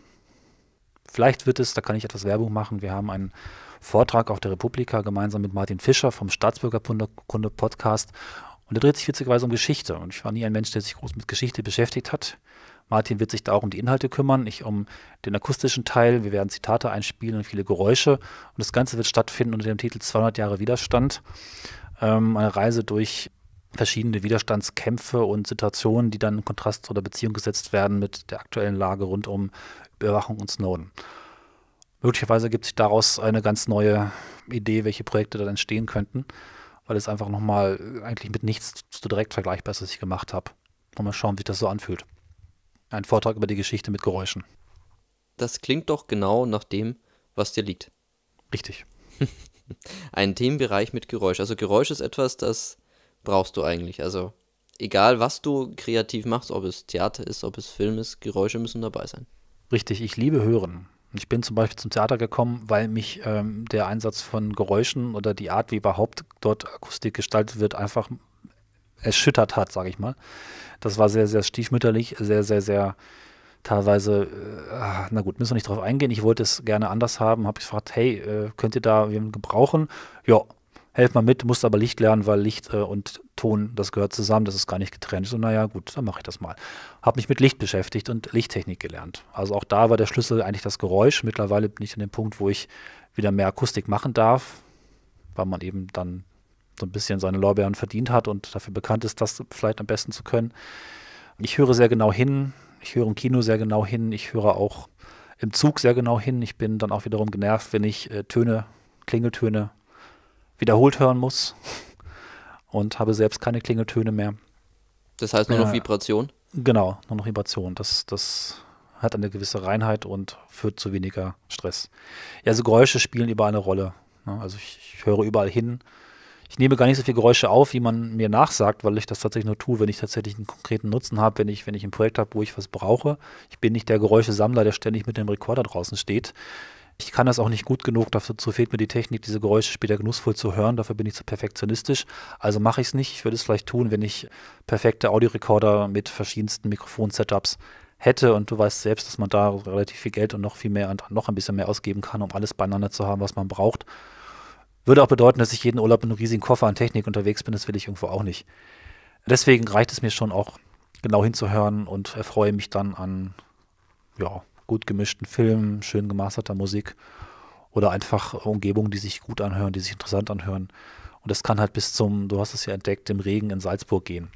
vielleicht wird es, da kann ich etwas Werbung machen, wir haben einen Vortrag auf der Republika gemeinsam mit Martin Fischer vom Staatsbürgerkunde Podcast. Und der dreht sich witzigerweise um Geschichte. Und ich war nie ein Mensch, der sich groß mit Geschichte beschäftigt hat. Martin wird sich da auch um die Inhalte kümmern, ich um den akustischen Teil. Wir werden Zitate einspielen und viele Geräusche. Und das Ganze wird stattfinden unter dem Titel 200 Jahre Widerstand. Ähm, eine Reise durch verschiedene Widerstandskämpfe und Situationen, die dann in Kontrast oder Beziehung gesetzt werden mit der aktuellen Lage rund um Überwachung und Snowden. Möglicherweise gibt sich daraus eine ganz neue Idee, welche Projekte dann entstehen könnten, weil es einfach nochmal eigentlich mit nichts so direkt vergleichbar ist, was ich gemacht habe. Und mal schauen, wie sich das so anfühlt. Ein Vortrag über die Geschichte mit Geräuschen. Das klingt doch genau nach dem, was dir liegt. Richtig. *laughs* Ein Themenbereich mit Geräusch. Also Geräusch ist etwas, das brauchst du eigentlich. Also egal, was du kreativ machst, ob es Theater ist, ob es Film ist, Geräusche müssen dabei sein. Richtig, ich liebe Hören. Ich bin zum Beispiel zum Theater gekommen, weil mich ähm, der Einsatz von Geräuschen oder die Art, wie überhaupt dort Akustik gestaltet wird, einfach erschüttert hat, sage ich mal. Das war sehr, sehr stiefmütterlich, sehr, sehr, sehr teilweise, äh, ah, na gut, müssen wir nicht drauf eingehen. Ich wollte es gerne anders haben, habe ich gefragt, hey, äh, könnt ihr da jemanden gebrauchen? Ja, helft mal mit, musst aber Licht lernen, weil Licht äh, und Ton, das gehört zusammen, das ist gar nicht getrennt. So, naja, gut, dann mache ich das mal. Habe mich mit Licht beschäftigt und Lichttechnik gelernt. Also auch da war der Schlüssel eigentlich das Geräusch. Mittlerweile bin ich an dem Punkt, wo ich wieder mehr Akustik machen darf, weil man eben dann so ein bisschen seine Lorbeeren verdient hat und dafür bekannt ist, das vielleicht am besten zu können. Ich höre sehr genau hin, ich höre im Kino sehr genau hin, ich höre auch im Zug sehr genau hin. Ich bin dann auch wiederum genervt, wenn ich äh, Töne, Klingeltöne wiederholt hören muss und habe selbst keine Klingeltöne mehr. Das heißt nur noch Vibration? Genau, nur noch Vibration. Das, das hat eine gewisse Reinheit und führt zu weniger Stress. Ja, also Geräusche spielen überall eine Rolle. Ne? Also ich, ich, höre überall hin. Ich nehme gar nicht so viele Geräusche auf, wie man mir nachsagt, weil ich das tatsächlich nur tue, wenn ich tatsächlich einen konkreten Nutzen habe, wenn ich, wenn ich ein Projekt habe, wo ich was brauche. Ich bin nicht der Geräuschesammler, der ständig mit dem Rekorder draußen steht. Ich kann das auch nicht gut genug, dazu fehlt mir die Technik, diese Geräusche später genussvoll zu hören, dafür bin ich zu perfektionistisch. Also mache ich es nicht. Ich würde es vielleicht tun, wenn ich perfekte Audiorekorder mit verschiedensten Mikrofon-Setups hätte und du weißt selbst, dass man da relativ viel Geld und noch viel mehr noch ein bisschen mehr ausgeben kann, um alles beieinander zu haben, was man braucht. Würde auch bedeuten, dass ich jeden Urlaub mit einem riesigen Koffer an Technik unterwegs bin, das will ich irgendwo auch nicht. Deswegen reicht es mir schon auch genau hinzuhören und erfreue mich dann an ja, gut gemischten Film, schön gemasterter Musik oder einfach Umgebungen, die sich gut anhören, die sich interessant anhören. Und das kann halt bis zum, du hast es ja entdeckt, dem Regen in Salzburg gehen.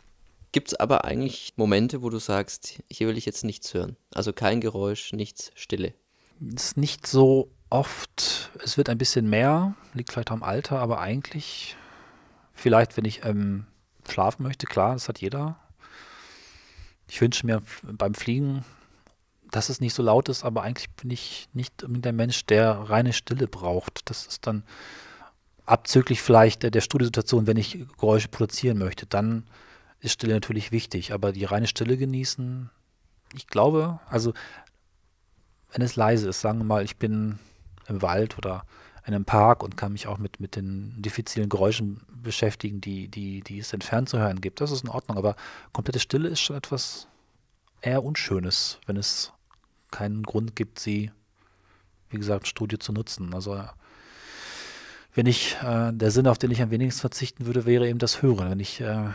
Gibt es aber eigentlich Momente, wo du sagst, hier will ich jetzt nichts hören? Also kein Geräusch, nichts, Stille. Das ist nicht so oft, es wird ein bisschen mehr, liegt vielleicht am Alter, aber eigentlich, vielleicht, wenn ich ähm, schlafen möchte, klar, das hat jeder. Ich wünsche mir beim Fliegen dass es nicht so laut ist, aber eigentlich bin ich nicht der Mensch, der reine Stille braucht. Das ist dann abzüglich vielleicht der Studiosituation, wenn ich Geräusche produzieren möchte, dann ist Stille natürlich wichtig. Aber die reine Stille genießen, ich glaube, also wenn es leise ist, sagen wir mal, ich bin im Wald oder in einem Park und kann mich auch mit, mit den diffizilen Geräuschen beschäftigen, die, die, die es entfernt zu hören gibt. Das ist in Ordnung, aber komplette Stille ist schon etwas eher Unschönes, wenn es keinen Grund gibt, sie, wie gesagt, Studie zu nutzen. Also wenn ich, äh, der Sinn, auf den ich am wenigsten verzichten würde, wäre eben das Hören. Wenn ich äh,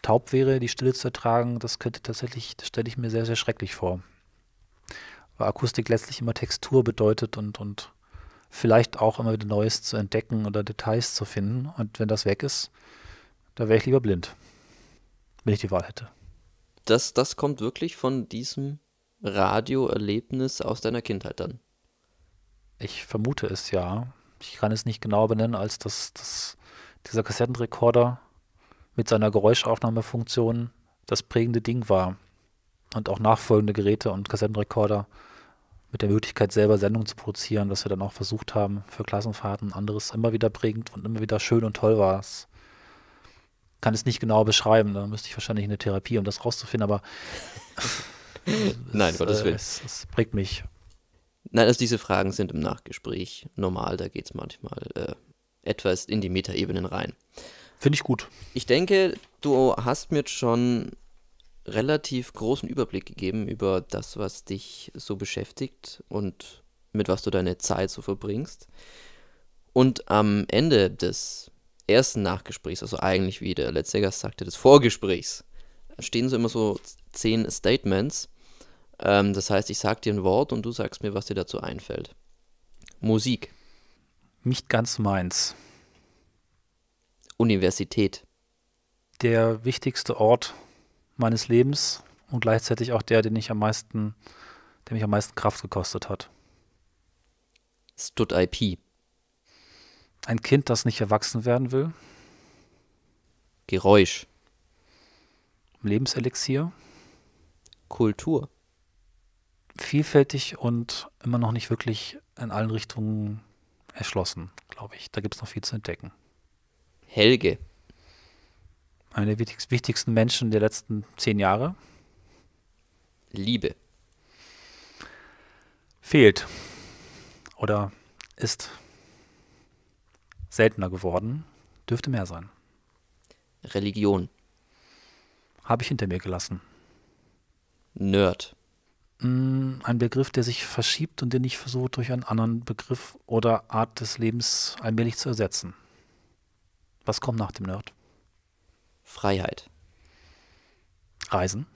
taub wäre, die Stille zu ertragen, das könnte tatsächlich, das stelle ich mir sehr, sehr schrecklich vor. Weil Akustik letztlich immer Textur bedeutet und, und vielleicht auch immer wieder Neues zu entdecken oder Details zu finden. Und wenn das weg ist, da wäre ich lieber blind, wenn ich die Wahl hätte. Das, das kommt wirklich von diesem Radioerlebnis aus deiner Kindheit dann? Ich vermute es ja. Ich kann es nicht genauer benennen, als dass, dass dieser Kassettenrekorder mit seiner Geräuschaufnahmefunktion das prägende Ding war. Und auch nachfolgende Geräte und Kassettenrekorder mit der Möglichkeit, selber Sendungen zu produzieren, was wir dann auch versucht haben für Klassenfahrten. Anderes immer wieder prägend und immer wieder schön und toll war es. Kann es nicht genau beschreiben, da müsste ich wahrscheinlich in eine Therapie, um das rauszufinden, aber *laughs* Nein, es, Gottes Willen. Äh, es, es, prägt mich. Nein, also diese Fragen sind im Nachgespräch normal, da geht es manchmal äh, etwas in die Metaebenen rein. Finde ich gut. Ich denke, du hast mir schon relativ großen Überblick gegeben über das, was dich so beschäftigt und mit was du deine Zeit so verbringst. Und am Ende des ersten Nachgesprächs, also eigentlich wie der letzte Gast sagte, des Vorgesprächs, stehen so immer so zehn Statements, ähm, das heißt, ich sage dir ein Wort und du sagst mir, was dir dazu einfällt. Musik. Nicht ganz meins. Universität. Der wichtigste Ort meines Lebens und gleichzeitig auch der, den ich am meisten, der mich am meisten Kraft gekostet hat. Stud IP. Ein Kind, das nicht erwachsen werden will. Geräusch. Lebenselixier. Kultur vielfältig und immer noch nicht wirklich in allen Richtungen erschlossen, glaube ich. Da gibt es noch viel zu entdecken. Helge. Eine der wichtigsten Menschen der letzten zehn Jahre. Liebe. Fehlt. Oder ist seltener geworden. Dürfte mehr sein. Religion. Habe ich hinter mir gelassen. Nerd. Mm, ein Begriff, der sich verschiebt und den ich versuche durch einen anderen Begriff oder Art des Lebens allmählich zu ersetzen. Was kommt nach dem Nerd? Freiheit. Reisen.